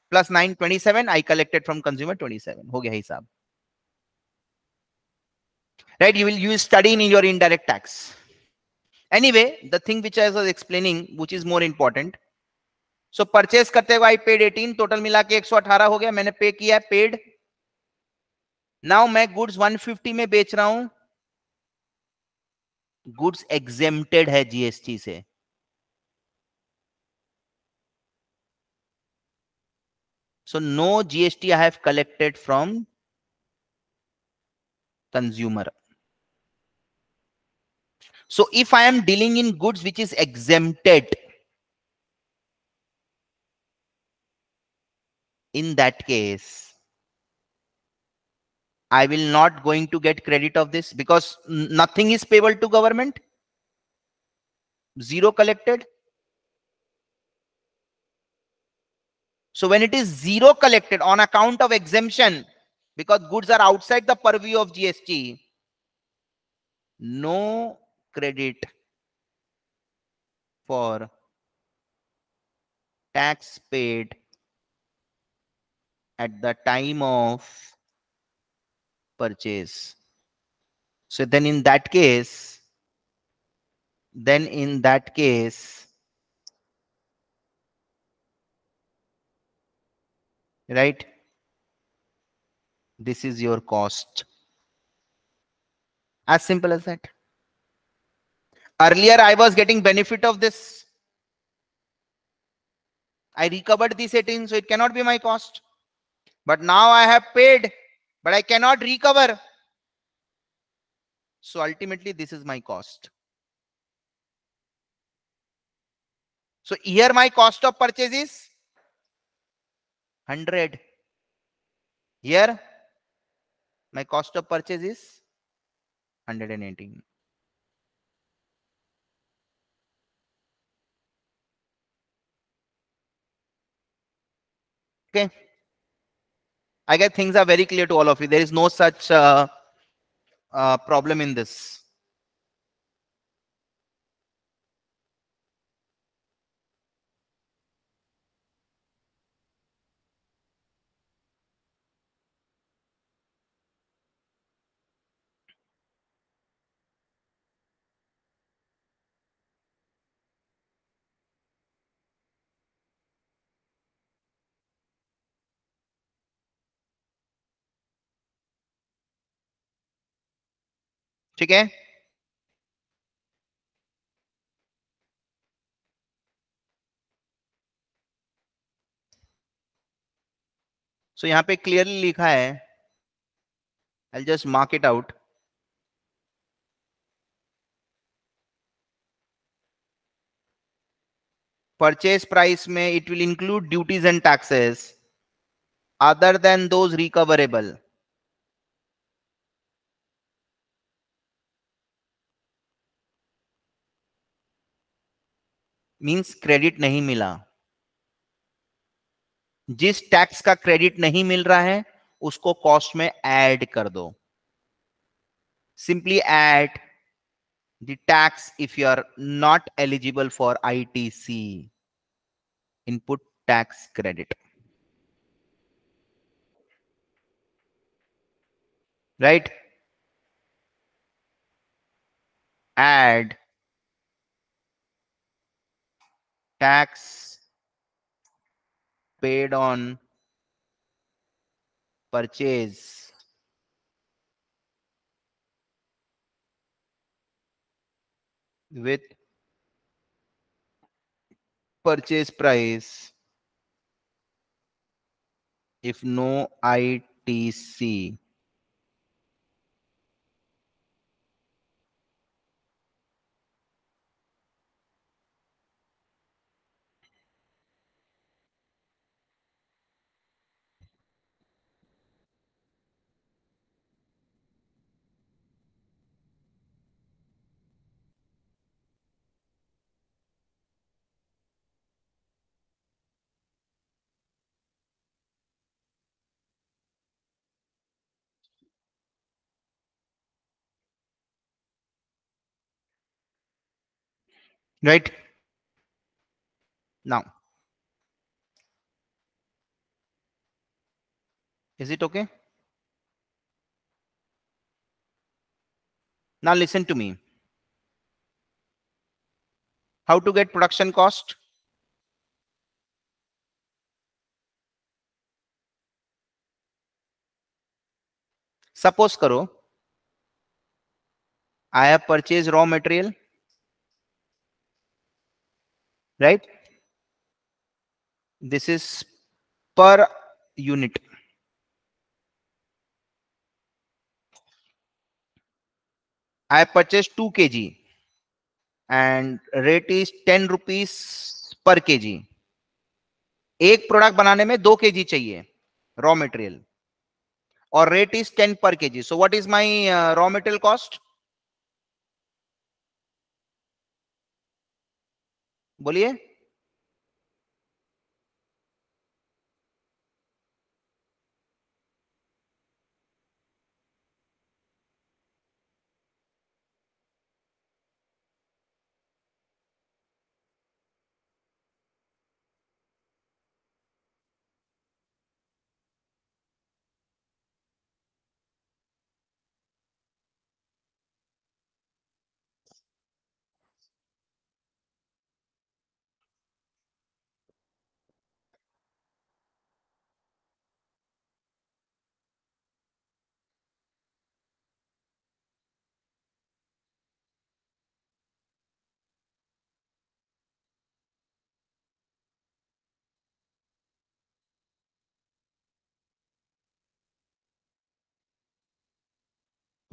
A: plus nine twenty seven I collected from consumer right you will use study in your indirect tax anyway the thing which i was explaining which is more important so purchase करते हुए आई पेड 18 टोटल मिला के 118 हो गया मैंने पे किया पेड नाउ मैं गुड्स 150 में बेच रहा हूं गुड्स एग्जेमटेड है जीएसटी से so no GST I have collected from consumer so if I am dealing in goods which is exempted in that case, I will not going to get credit of this because nothing is payable to government. Zero collected. So when it is zero collected on account of exemption, because goods are outside the purview of GST, no credit for tax paid at the time of purchase. So then in that case, then in that case, right? This is your cost. As simple as that. Earlier, I was getting benefit of this. I recovered this 18, so it cannot be my cost. But now I have paid, but I cannot recover. So ultimately, this is my cost. So here my cost of purchase is 100. Here my cost of purchase is 118. Okay. I guess things are very clear to all of you. There is no such uh, uh, problem in this. ठीक है सो यहां पे क्लियरली लिखा है I just mark it out purchase price में it will include duties and taxes other than those recoverable means credit नहीं मिला जिस टैक्स का क्रेडिट नहीं मिल रहा है उसको कॉस्ट में ऐड कर दो simply add the tax if you are not eligible for ITC input tax credit right add tax paid on purchase with purchase price if no ITC right now is it okay now listen to me how to get production cost suppose karo i have purchased raw material right this is per unit i purchased 2 kg and rate is 10 rupees per kg ek product banane mein 2 kg chahiye raw material or rate is 10 per kg so what is my uh, raw material cost बोलिए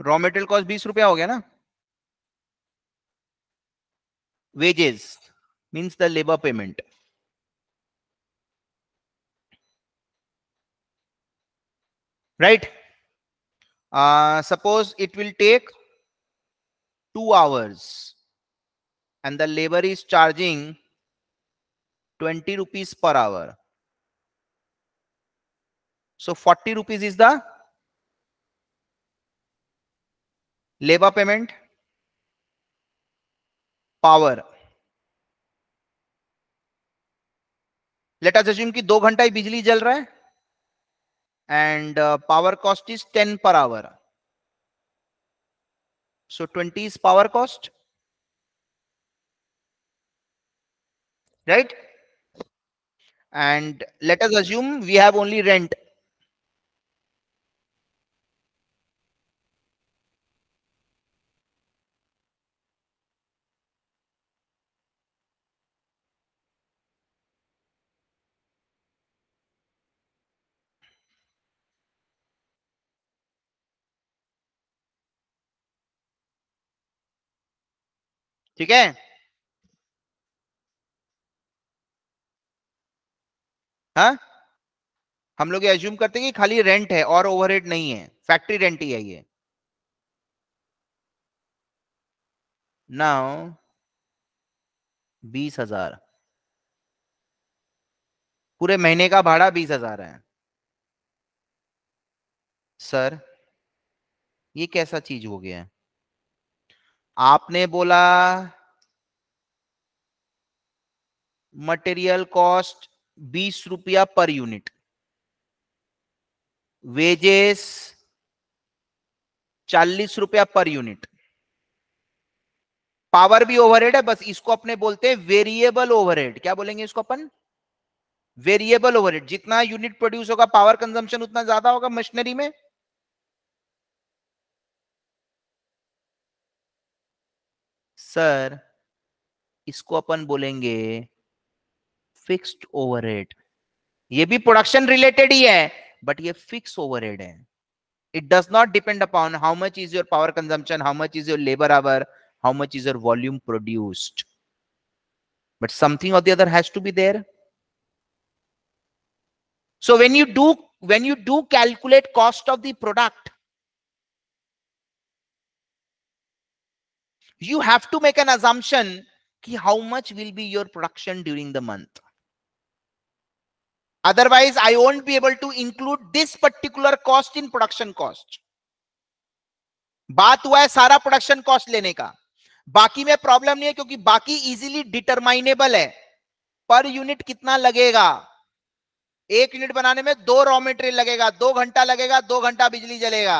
A: Raw metal cost बीस रुपया हो गया wages means the labor payment right uh, suppose it will take 2 hours and the labor is charging 20 rupees per hour so 40 rupees is the labour payment power let's assume की दो घंटा ही बिजली जल रहा है and power cost is ten per hour so twenty is power cost right and let us we have only rent ठीक है हा? हम लोग ये एज्यूम करते हैं कि खाली रेंट है और ओवरहेड नहीं है फैक्ट्री रेंट ही है ये नाउ बीस हजार पूरे महीने का भाड़ा बीस हजार है सर ये कैसा चीज हो गया है आपने बोला मटेरियल कॉस्ट बीस रुपया पर यूनिट वेजेस चालीस रुपया पर यूनिट पावर भी ओवरहेड है बस इसको अपने बोलते हैं वेरिएबल ओवरहेड क्या बोलेंगे इसको अपन वेरिएबल ओवरहेड जितना यूनिट प्रोड्यूस होगा पावर कंजम्पशन उतना ज्यादा होगा मशीनरी में सर इसको अपन बोलेंगे फिक्स्ड ओवरहेड ये भी प्रोडक्शन रिलेटेड ही है बट ये फिक्स ओवरहेड है it does not depend upon how much is your power consumption how much is your labour hour how much is your volume produced but something of the other has to be there so when you do when you do calculate cost of the product you have to make an assumption ki how much will be your production during the month. Otherwise, I won't be able to include this particular cost in production cost. बात हुआ है सारा प्रोडक्शन कॉस्ट लेने का बाकी में प्रॉब्लम नहीं है क्योंकि बाकी इजीली डिटरमाइनेबल है पर यूनिट कितना लगेगा एक यूनिट बनाने में दो रॉ मेटेरियल लगेगा दो घंटा लगेगा दो घंटा बिजली जलेगा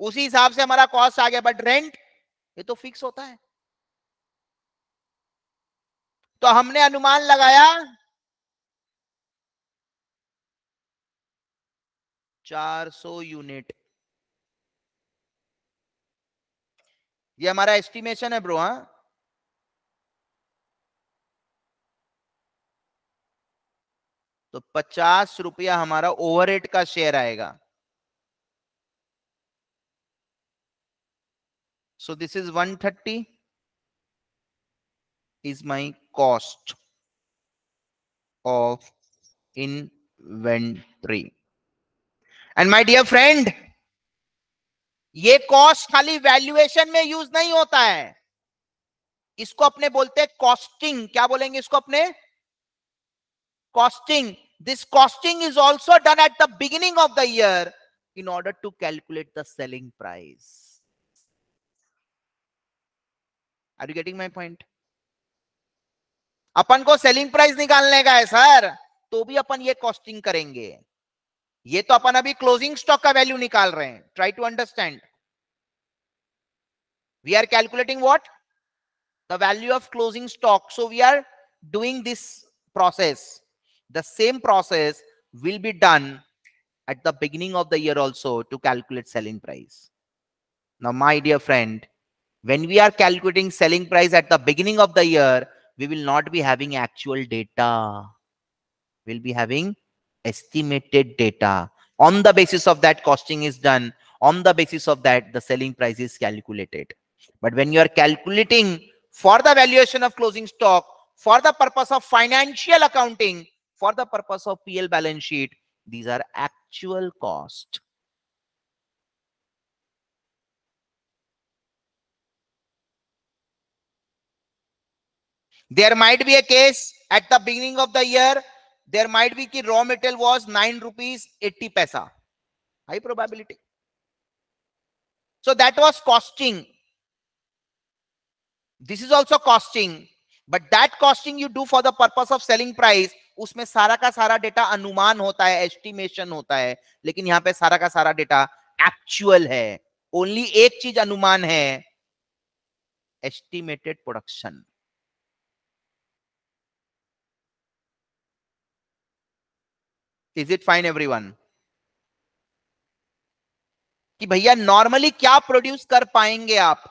A: उसी हिसाब से हमारा कॉस्ट आ गया बट रेंट ये तो फिक्स होता है तो हमने अनुमान लगाया चार सौ यूनिट ये हमारा एस्टिमेशन है ब्रो हाँ तो पचास रुपया हमारा ओवरहेड का शेयर आएगा So this is 130 is my cost of inventory. And my dear friend, ये कॉस्ट खाली वैल्यूएशन में यूज नहीं होता है इसको अपने बोलते हैं कॉस्टिंग क्या बोलेंगे इसको अपने costing this costing is also done at the beginning of the year in order to calculate the selling price are you getting my point अपन को सेलिंग प्राइस निकालने का है सर तो भी अपन ये कॉस्टिंग करेंगे ये तो अपन अभी क्लोजिंग स्टॉक का वैल्यू निकाल रहे हैं try to understand we are calculating what the value of closing stock so we are doing this process the same process will be done at the beginning of the year also to calculate selling price now my dear friend when we are calculating selling price at the beginning of the year, we will not be having actual data. We'll be having estimated data. On the basis of that, costing is done. On the basis of that, the selling price is calculated. But when you are calculating for the valuation of closing stock, for the purpose of financial accounting, for the purpose of PL balance sheet, these are actual cost. there might be a case at the beginning of the year there might be ki raw metal was 9 rupees 80 paisa high probability so that was costing this is also costing but that costing you do for the purpose of selling price usme sara ka sara data anuman hota hai estimation hota hai lekin yahan pe sara ka sara data actual hai only ek cheez anuman hai estimated production is it fine one कि भैया नॉर्मली क्या प्रोड्यूस कर पाएंगे आप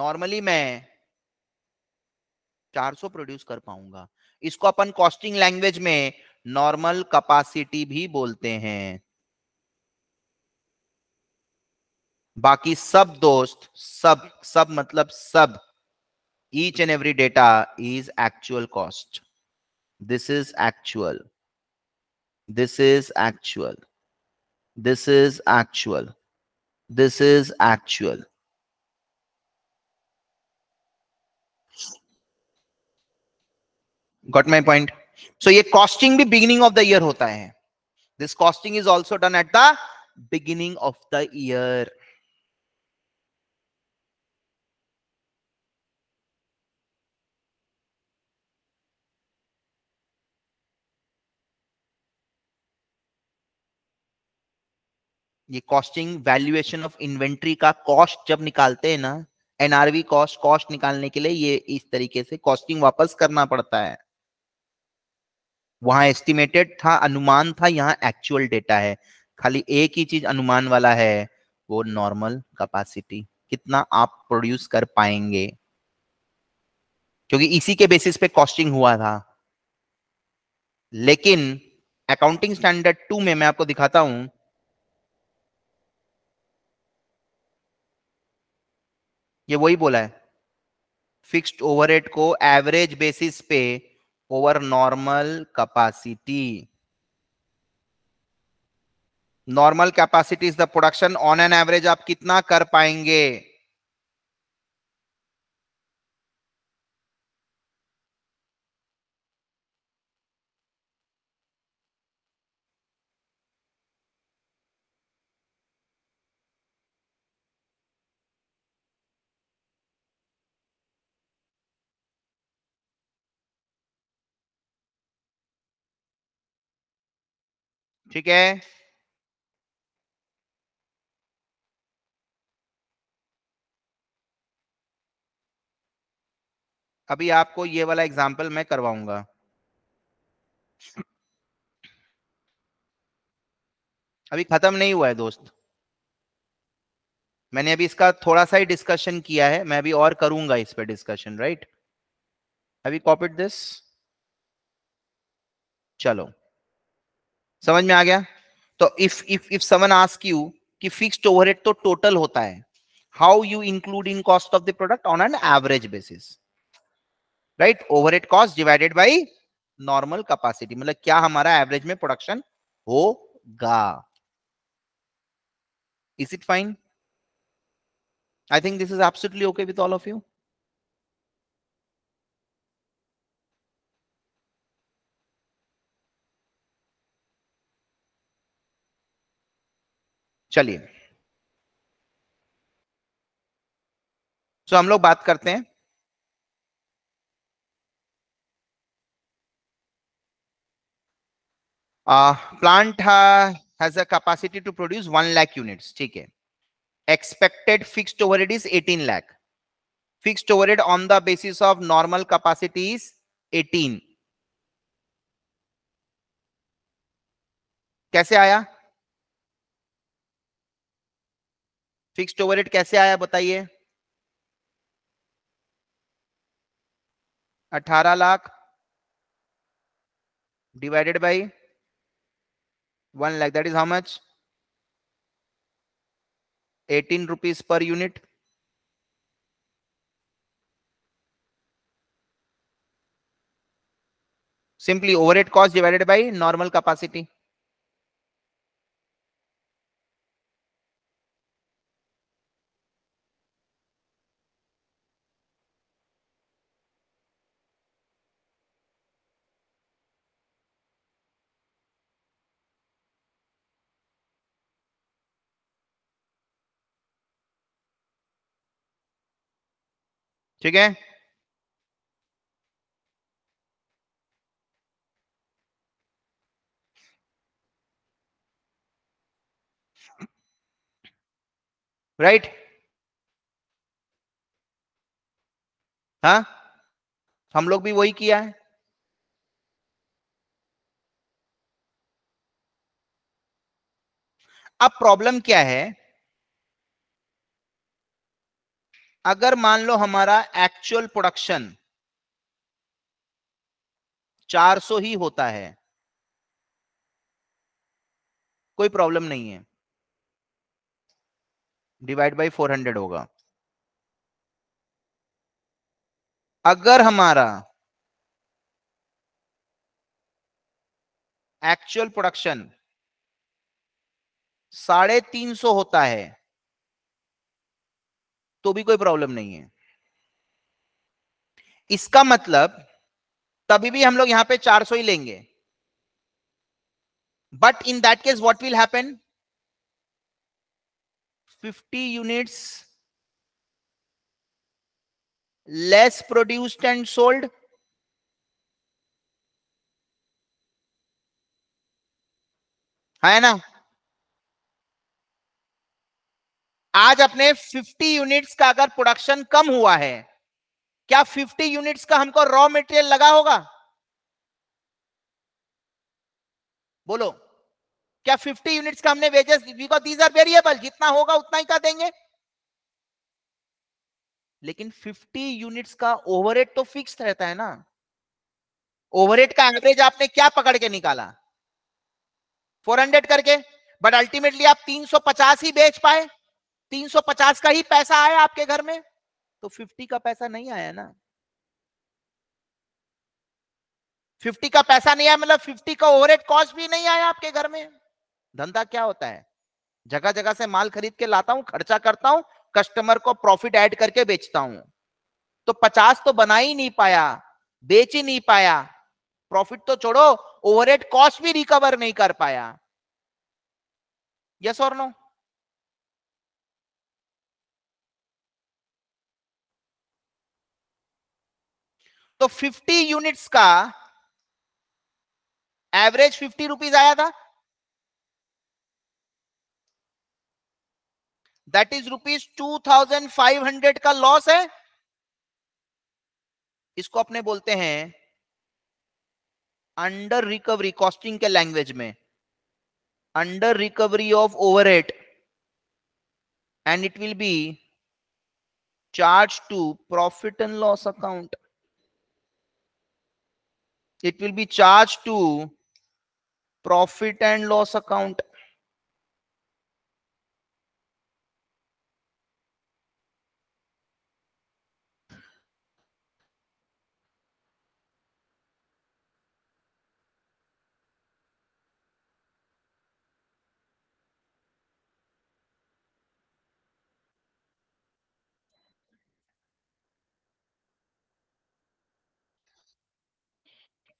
A: नॉर्मली मैं 400 प्रोड्यूस कर पाऊंगा इसको अपन कॉस्टिंग लैंग्वेज में नॉर्मल कैपेसिटी भी बोलते हैं बाकी सब दोस्त सब सब मतलब सब each and every data is actual cost This is actual. This is actual. This is actual. This is actual. Got my point? So ये costing भी beginning of the year This costing is also done at the beginning of the year. ये कॉस्टिंग वैल्यूएशन ऑफ इन्वेंट्री का कॉस्ट जब निकालते हैं ना एनआरवी कॉस्ट कॉस्ट निकालने के लिए ये इस तरीके से कॉस्टिंग वापस करना पड़ता है वहां एस्टिमेटेड था अनुमान था यहाँ एक्चुअल डेटा है खाली एक ही चीज अनुमान वाला है वो नॉर्मल कैपेसिटी कितना आप प्रोड्यूस कर पाएंगे क्योंकि इसी के बेसिस पे कॉस्टिंग हुआ था लेकिन अकाउंटिंग स्टैंडर्ड टू में मैं आपको दिखाता हूं ये वही बोला है फिक्स्ड ओवरहेड को एवरेज बेसिस पे over normal capacity normal capacity is the production on an average आप कितना कर पाएंगे ठीक है अभी आपको ये वाला एग्जाम्पल मैं करवाऊंगा अभी खत्म नहीं हुआ है दोस्त मैंने अभी इसका थोड़ा सा ही डिस्कशन किया है मैं अभी और करूंगा इस पर डिस्कशन राइट अभी कॉपिड दिस चलो समझ में आ गया तो if if if someone ask you कि फिक्स्ड ओवरहेड तो टोटल होता है how you include in cost of the product on an average basis right overhead cost divided by normal capacity मतलब क्या हमारा एवरेज में प्रोडक्शन होगा is it fine I think this is absolutely okay with all of you चलिए सो हम लोग बात करते हैं plant has a capacity to produce one lakh units ठीक है expected fixed overhead is eighteen lakh fixed overhead on the basis of normal capacity is eighteen कैसे आया फिक्स्ड ओवरहेड कैसे आया बताइए अठारह lakh divided by one lakh that is how much eighteen rupees per unit simply overhead cost divided by normal capacity ठीक है राइट right? हाँ हम लोग भी वही किया है अब प्रॉब्लम क्या है अगर मान लो हमारा एक्चुअल प्रोडक्शन 400 ही होता है कोई प्रॉब्लम नहीं है डिवाइड बाय 400 होगा अगर हमारा एक्चुअल प्रोडक्शन साढ़े तीन सौ होता है तो भी कोई प्रॉब्लम नहीं है इसका मतलब तभी भी हम लोग यहां पे 400 ही लेंगे but in that case what will happen 50 units less produced and sold है ना आज अपने 50 यूनिट्स का अगर प्रोडक्शन कम हुआ है क्या 50 यूनिट्स का हमको रॉ मटेरियल लगा होगा बोलो क्या 50 यूनिट्स का हमने wages because these are variable जितना होगा उतना ही का देंगे लेकिन 50 यूनिट्स का ओवरहेड तो फिक्स रहता है ना ओवरहेड का एवरेज आपने क्या पकड़ के निकाला 400 करके बट अल्टीमेटली आप 350 ही बेच पाए 350 का ही पैसा आया आपके घर में तो 50 का पैसा नहीं आया ना 50 का पैसा नहीं आया मतलब 50 का ओवरहेड कॉस्ट भी नहीं आया आपके घर में धंधा क्या होता है जगह जगह से माल खरीद के लाता हूं खर्चा करता हूं कस्टमर को प्रॉफिट ऐड करके बेचता हूं तो 50 तो बना ही नहीं पाया बेच ही नहीं पाया प्रॉफिट तो छोड़ो ओवरहेड कॉस्ट भी रिकवर नहीं कर पाया यस और नो तो 50 यूनिट्स का एवरेज 50 रुपीज आया था that is rupees two thousand five hundred का लॉस है इसको अपने बोलते हैं अंडर रिकवरी कॉस्टिंग के लैंग्वेज में under recovery of overhead and it will be charge to profit and loss account it will be charged to profit and loss account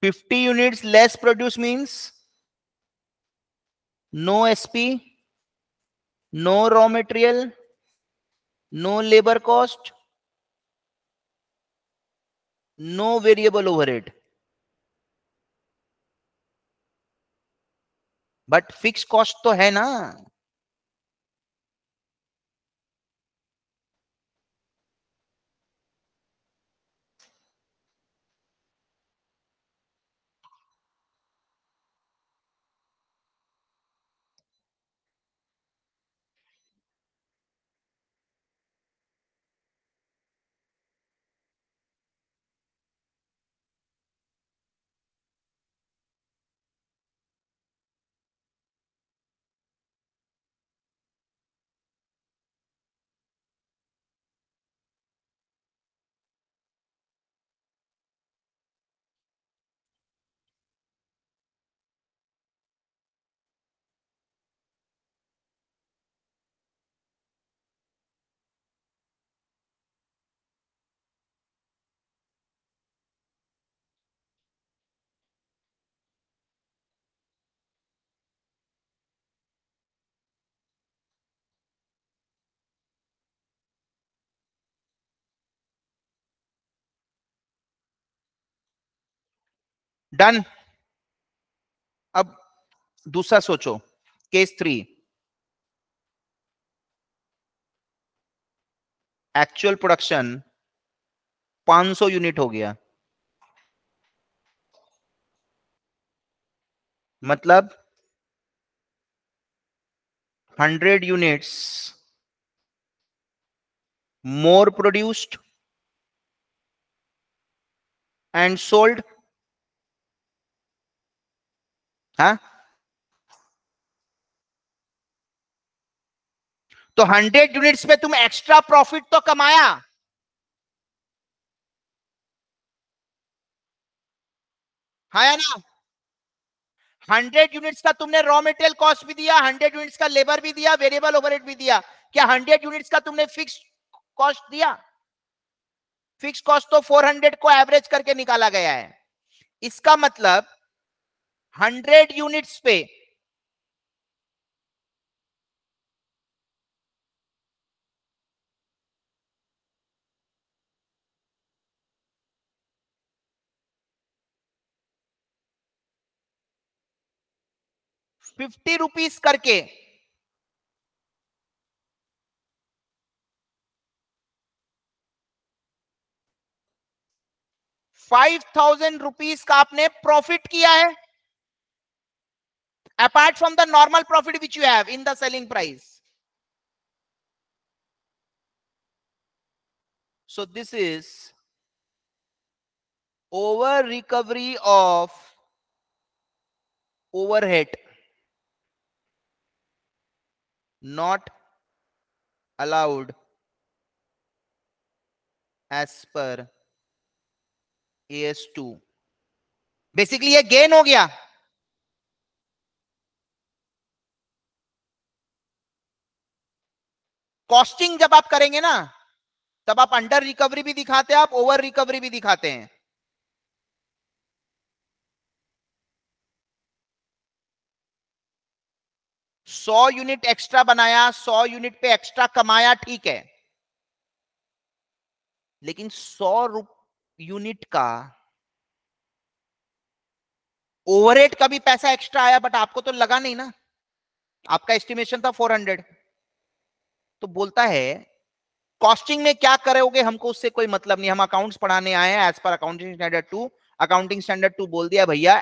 A: 50 units less produce means no SP, no raw material, no labor cost, no variable overhead. but fixed cost to hai na done अब दूसरा सोचो case three actual production 500 unit हो गया मतलब 100 units more produced and sold हा? तो 100 यूनिट्स में तुम एक्स्ट्रा प्रॉफिट तो कमाया हा या ना हंड्रेड यूनिट्स का तुमने रॉ मेटेरियल कॉस्ट भी दिया हंड्रेड यूनिट्स का लेबर भी दिया वेरिएबल ओवरहेड भी दिया क्या हंड्रेड यूनिट्स का तुमने फिक्स कॉस्ट दिया फिक्स कॉस्ट तो 400 को एवरेज करके निकाला गया है इसका मतलब हंड्रेड यूनिट्स पे फिफ्टी रुपीज करके फाइव थाउजेंड रुपीज का आपने प्रॉफिट किया है apart from the normal profit which you have in the selling price. So this is over recovery of overhead not allowed as per AS2. Basically, a gain हो गया कॉस्टिंग जब आप करेंगे ना तब आप अंडर रिकवरी भी दिखाते हैं आप ओवर रिकवरी भी दिखाते हैं सौ यूनिट एक्स्ट्रा बनाया सौ यूनिट पे एक्स्ट्रा कमाया ठीक है लेकिन सौ रुप यूनिट का ओवरहेड का भी पैसा एक्स्ट्रा आया बट आपको तो लगा नहीं ना आपका एस्टिमेशन था फोर हंड्रेड तो बोलता है कॉस्टिंग में क्या करोगे हमको उससे कोई मतलब नहीं हम अकाउंट्स पढ़ाने आए हैं as per accounting standard two accounting standard two बोल दिया भैया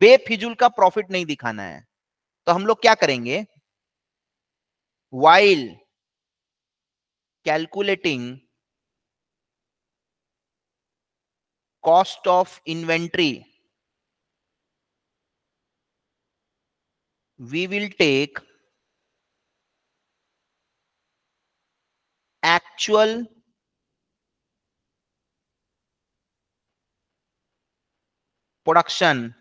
A: बेफिजुल का प्रॉफिट नहीं दिखाना है तो हम लोग क्या करेंगे while calculating cost of inventory we will take actual production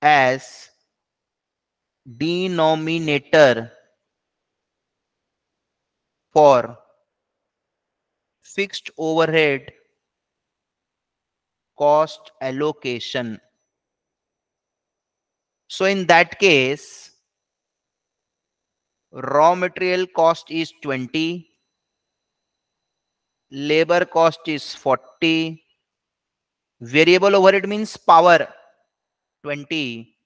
A: as denominator for fixed overhead cost allocation. So in that case, raw material cost is 20 labor cost is 40 variable overhead means power 20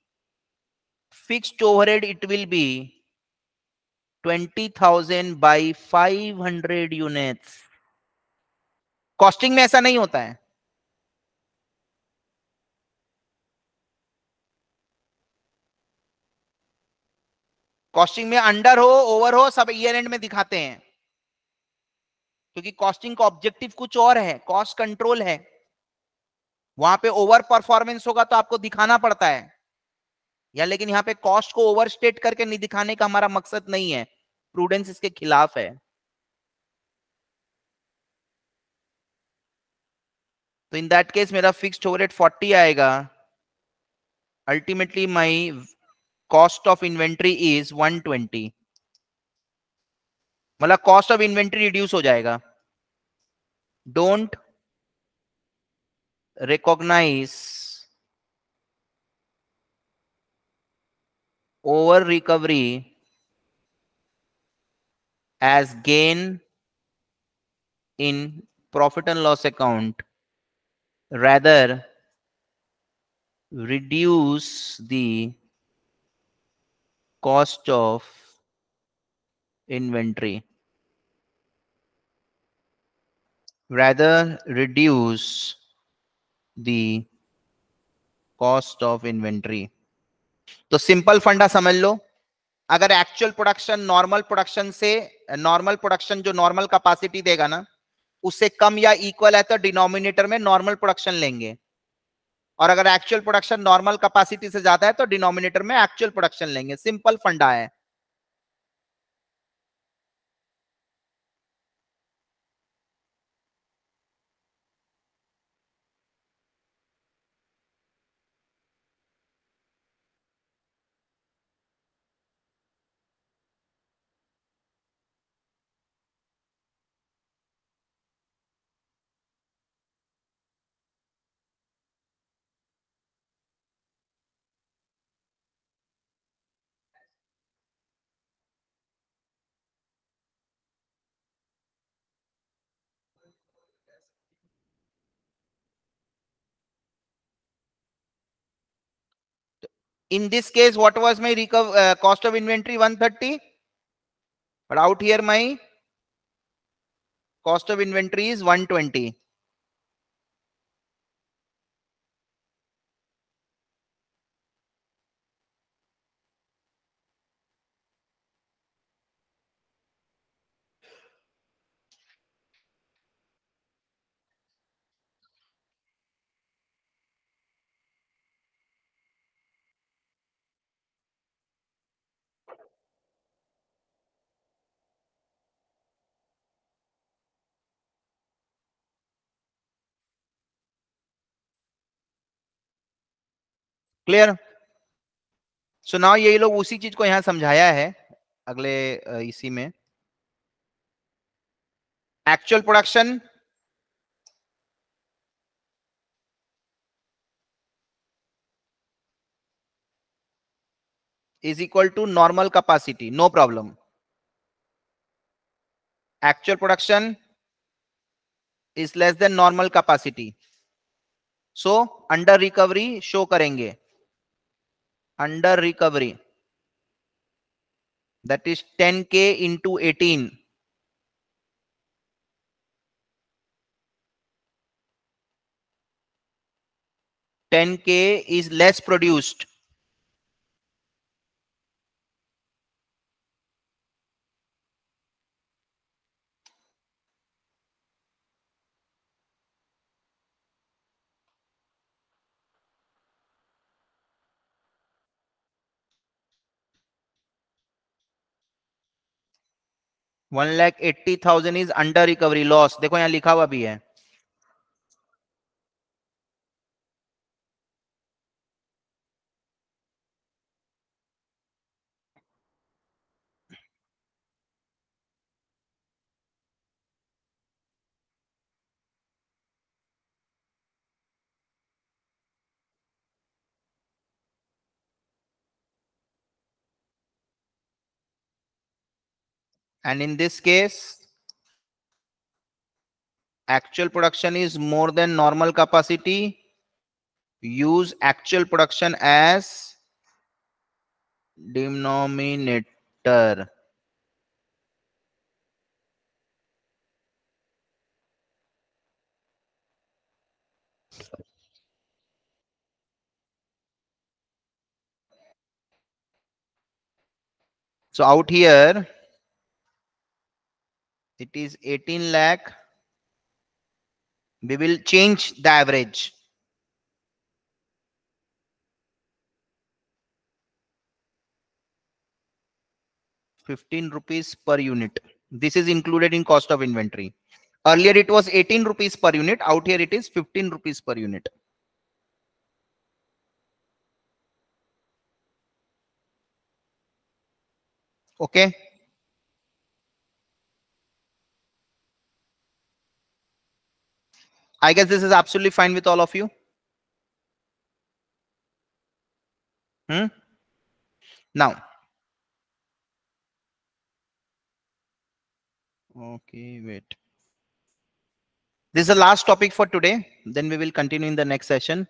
A: fixed overhead it will be 20000 by 500 units costing में ऐसा नहीं होता है कॉस्टिंग में अंडर हो ओवर हो सब ईयर एंड में दिखाते हैं क्योंकि कॉस्टिंग का ऑब्जेक्टिव कुछ और है कॉस्ट कंट्रोल है वहां पे ओवर परफॉर्मेंस होगा तो आपको दिखाना पड़ता है या लेकिन यहाँ पे कॉस्ट को ओवर स्टेट करके नहीं दिखाने का हमारा मकसद नहीं है प्रूडेंस इसके खिलाफ है तो इन दैट केस मेरा फिक्स्ड ओवरहेड 40 आएगा ultimately my cost of inventory is 120 मतलब cost of inventory reduce हो जाएगा don't recognize over recovery as gain in profit and loss account rather reduce the cost of inventory rather reduce the cost of inventory तो सिंपल फंडा समझ लो अगर एक्चुअल प्रोडक्शन नॉर्मल प्रोडक्शन से नॉर्मल प्रोडक्शन जो नॉर्मल कैपेसिटी देगा ना उससे कम या इक्वल है तो डिनोमिनेटर में नॉर्मल प्रोडक्शन लेंगे और अगर एक्चुअल प्रोडक्शन नॉर्मल कैपेसिटी से ज्यादा है तो डिनोमिनेटर में एक्चुअल प्रोडक्शन लेंगे सिंपल फंडा है In this case, what was my recover, uh, cost of inventory? 130. But out here, my cost of inventory is 120. Clear so now यही लोग उसी चीज को यहां समझाया है अगले इसी में actual production is equal to normal capacity no problem actual production is less than normal capacity so under recovery show करेंगे under recovery. That is 10K into 18. Ten K is less produced. One lakh eighty thousand is under recovery loss देखो यहाँ लिखा हुआ भी है And in this case, actual production is more than normal capacity. Use actual production as denominator. So out here, it is 18 lakh we will change the average Fifteen rupees per unit. This is included in cost of inventory. Earlier it was 18 rupees per unit. Out here it is 15 rupees per unit. Okay. I guess this is absolutely fine with all of you. Hmm? Now, okay, wait. This is the last topic for today. Then we will continue in the next session.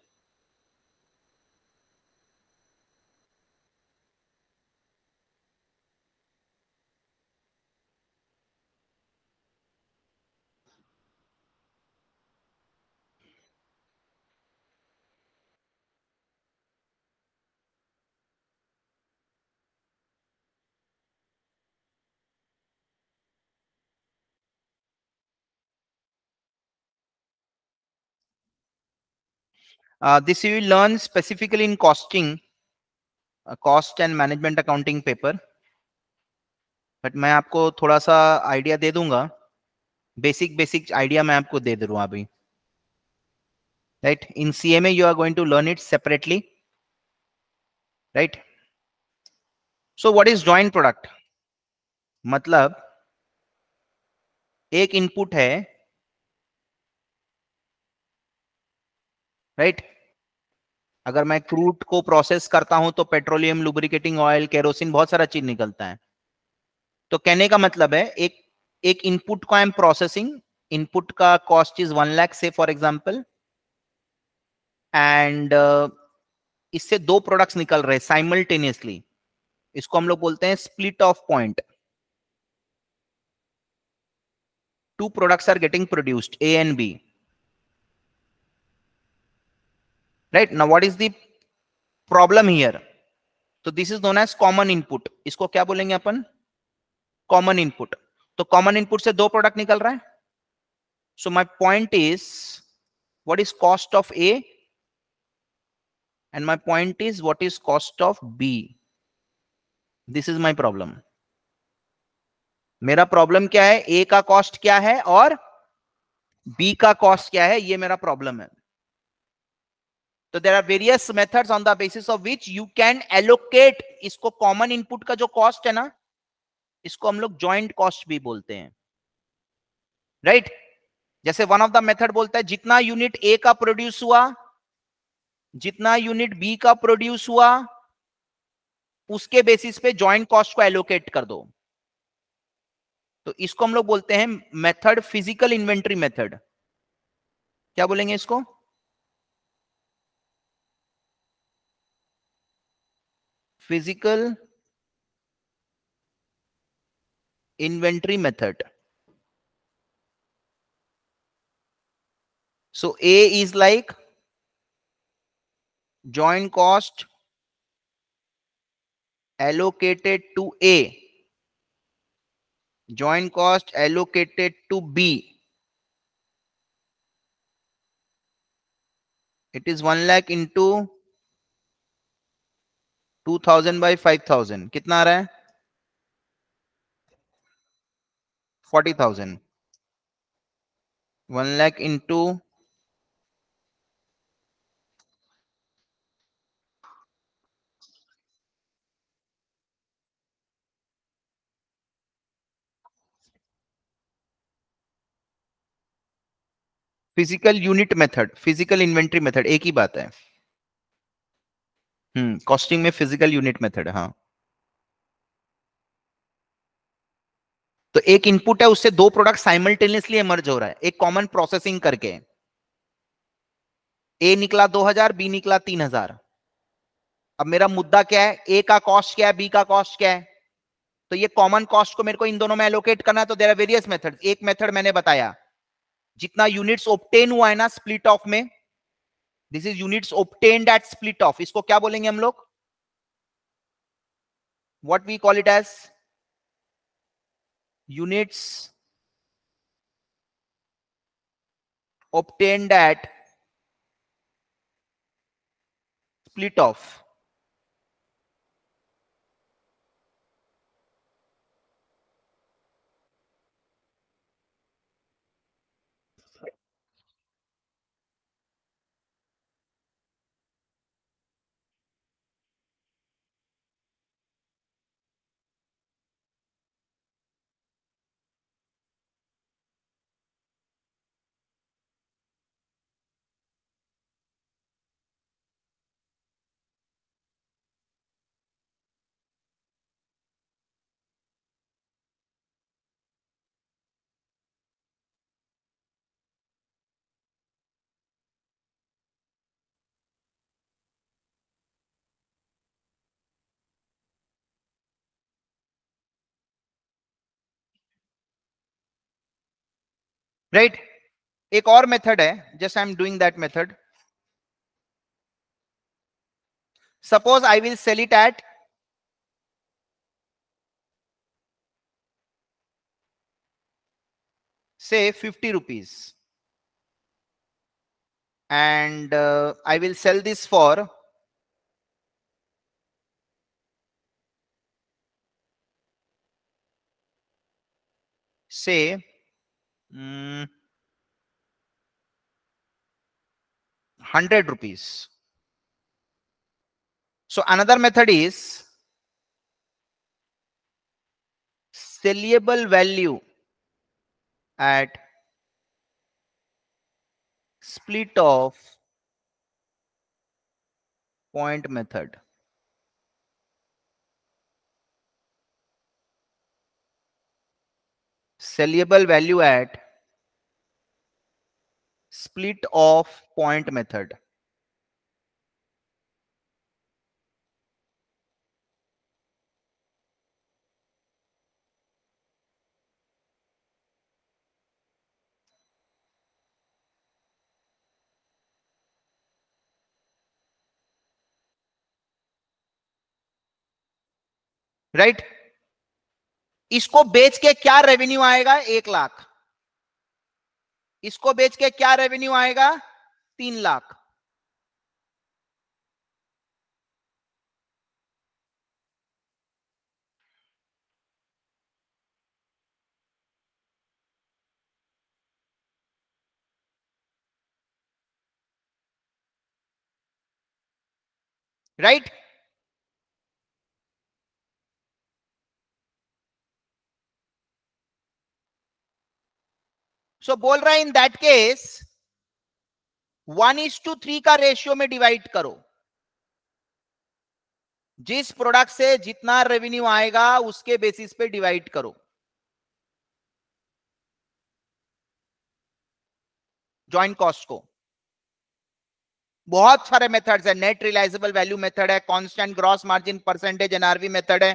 A: Uh, this you will learn specifically in costing, uh, cost and management accounting paper. But मैं आपको थोड़ा सा आइडिया दे दूंगा बेसिक बेसिक आइडिया मैं आपको दे दे रहा हूँ अभी right in cma you are going to learn it separately right so what is joint product मतलब एक इनपुट है राइट अगर मैं क्रूड को प्रोसेस करता हूं तो पेट्रोलियम लुब्रिकेटिंग ऑयल केरोसिन बहुत सारा चीज निकलता है तो कहने का मतलब है एक एक इनपुट को आई एम प्रोसेसिंग इनपुट का कॉस्ट इज वन लैख से फॉर एग्जाम्पल एंड इससे दो प्रोडक्ट्स निकल रहे साइमल्टेनियसली इसको हम लोग बोलते हैं split off point two products are getting produced A and B right now what is the problem here तो this is known as common input इसको क्या बोलेंगे अपन कॉमन इनपुट तो कॉमन इनपुट से दो प्रोडक्ट निकल रहा है so my point is what is cost of A and my point is what is cost of B this is my problem मेरा प्रॉब्लम क्या है ए का कॉस्ट क्या है और बी का कॉस्ट क्या है ये मेरा प्रॉब्लम है तो there are various method on the basis of which you can allocate इसको कॉमन इनपुट का जो कॉस्ट है ना इसको हम लोग ज्वाइंट कॉस्ट भी बोलते हैं राइट right? जैसे वन ऑफ द मेथड बोलता है जितना यूनिट ए का प्रोड्यूस हुआ जितना यूनिट बी का प्रोड्यूस हुआ उसके बेसिस पे ज्वाइंट कॉस्ट को एलोकेट कर दो तो इसको हम लोग बोलते हैं मेथड फिजिकल इन्वेंट्री मेथड क्या बोलेंगे इसको physical inventory method. So A is like joint cost allocated to A, joint cost allocated to B. It is 1 lakh into two thousand by five thousand कितना आ रहा है forty thousand one lakh into physical unit method physical inventory method एक ही बात है हम्म कॉस्टिंग में फिजिकल यूनिट मेथड हाँ तो एक इनपुट है उससे दो प्रोडक्ट साइमल्टेनियसली इमर्ज हो रहा है एक कॉमन प्रोसेसिंग करके ए निकला 2000 बी निकला 3000 अब मेरा मुद्दा क्या है ए का कॉस्ट क्या है बी का कॉस्ट क्या है तो ये कॉमन कॉस्ट को मेरे को इन दोनों में एलोकेट करना है तो देर आर वेरियस मेथड एक मेथड मैंने बताया जितना यूनिट्स ओपटेन हुआ है ना स्प्लिट ऑफ में this is units obtained at split off इसको क्या बोलेंगे हम लोग what we call it as units obtained at split off right एक और मेथड है just I am doing that method suppose I will sell it at say 50 rupees and uh, I will sell this for say Mm, 100 rupees. So another method is sellable value at split of point method. Sellable value at split of point method right right? इसको बेच के क्या रेवेन्यू आएगा एक लाख इसको बेच के क्या रेवेन्यू आएगा तीन लाख right सो बोल रहा है in that case one is to three का रेशियो में डिवाइड करो जिस प्रोडक्ट से जितना रेवेन्यू आएगा उसके बेसिस पे डिवाइड करो ज्वाइंट कॉस्ट को बहुत सारे मेथड्स है नेट रिलाइजेबल वैल्यू मेथड है constant gross margin percentage NRV method है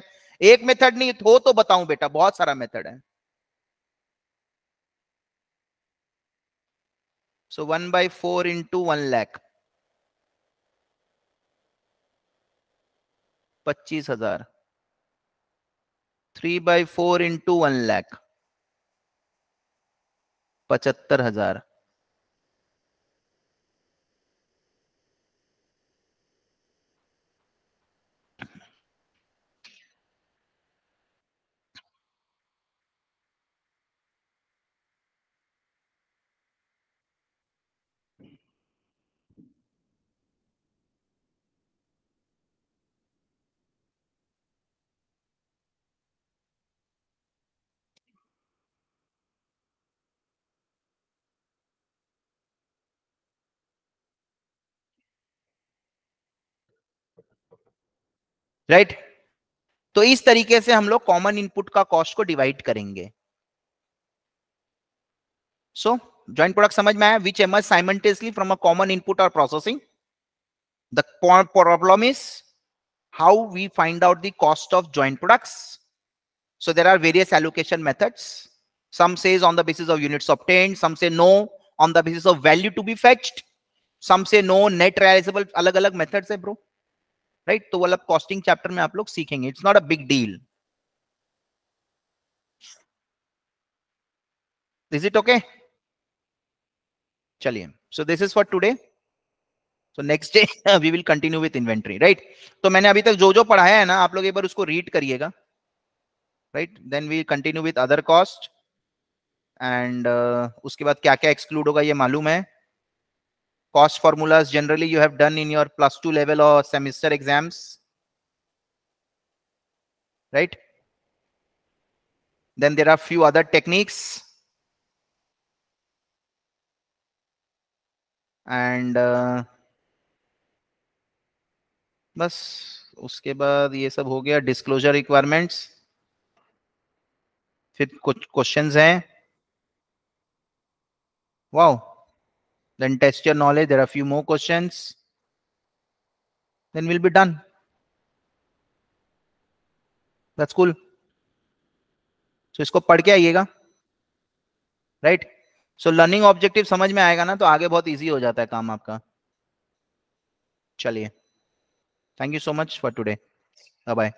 A: एक मेथड नहीं हो तो बताऊं बेटा बहुत सारा मेथड है so one by four into one lakh पच्चीस हजार three by four into one lakh पचहत्तर हजार राइट तो इस तरीके से हम लोग कॉमन इनपुट का कॉस्ट को डिवाइड करेंगे सो ज्वाइंट प्रोडक्ट समझ में आया which emerges simultaneously from a common input और processing the problem is how we find out the cost of joint products so there are various allocation methods सम से on the basis of unit of some say no on the basis of value to be fetched some say no net realisable अलग अलग मेथड्स है ब्रो राइट तो वाला कॉस्टिंग चैप्टर में आप लोग सीखेंगे it's not a big deal is it okay चलिए so this is for today so next day we will continue with inventory right तो मैंने अभी तक जो जो पढ़ाया है ना आप लोग एक बार उसको रीड करिएगा right then we continue with other cost and उसके बाद क्या क्या एक्सक्लूड होगा ये मालूम है cost formulas generally you have done in your plus 2 level or semester exams right then there are few other techniques and uh, bas uske baad ye sab ho gaya disclosure requirements fir kuch questions hain wow Then test your knowledge. There are a few more questions. Then we'll be done. That's cool. So isko padh ke के right so learning objective samajh mein aayega na to aage bahut easy ho jata hai kaam aapka chaliye thank you so much for today bye bye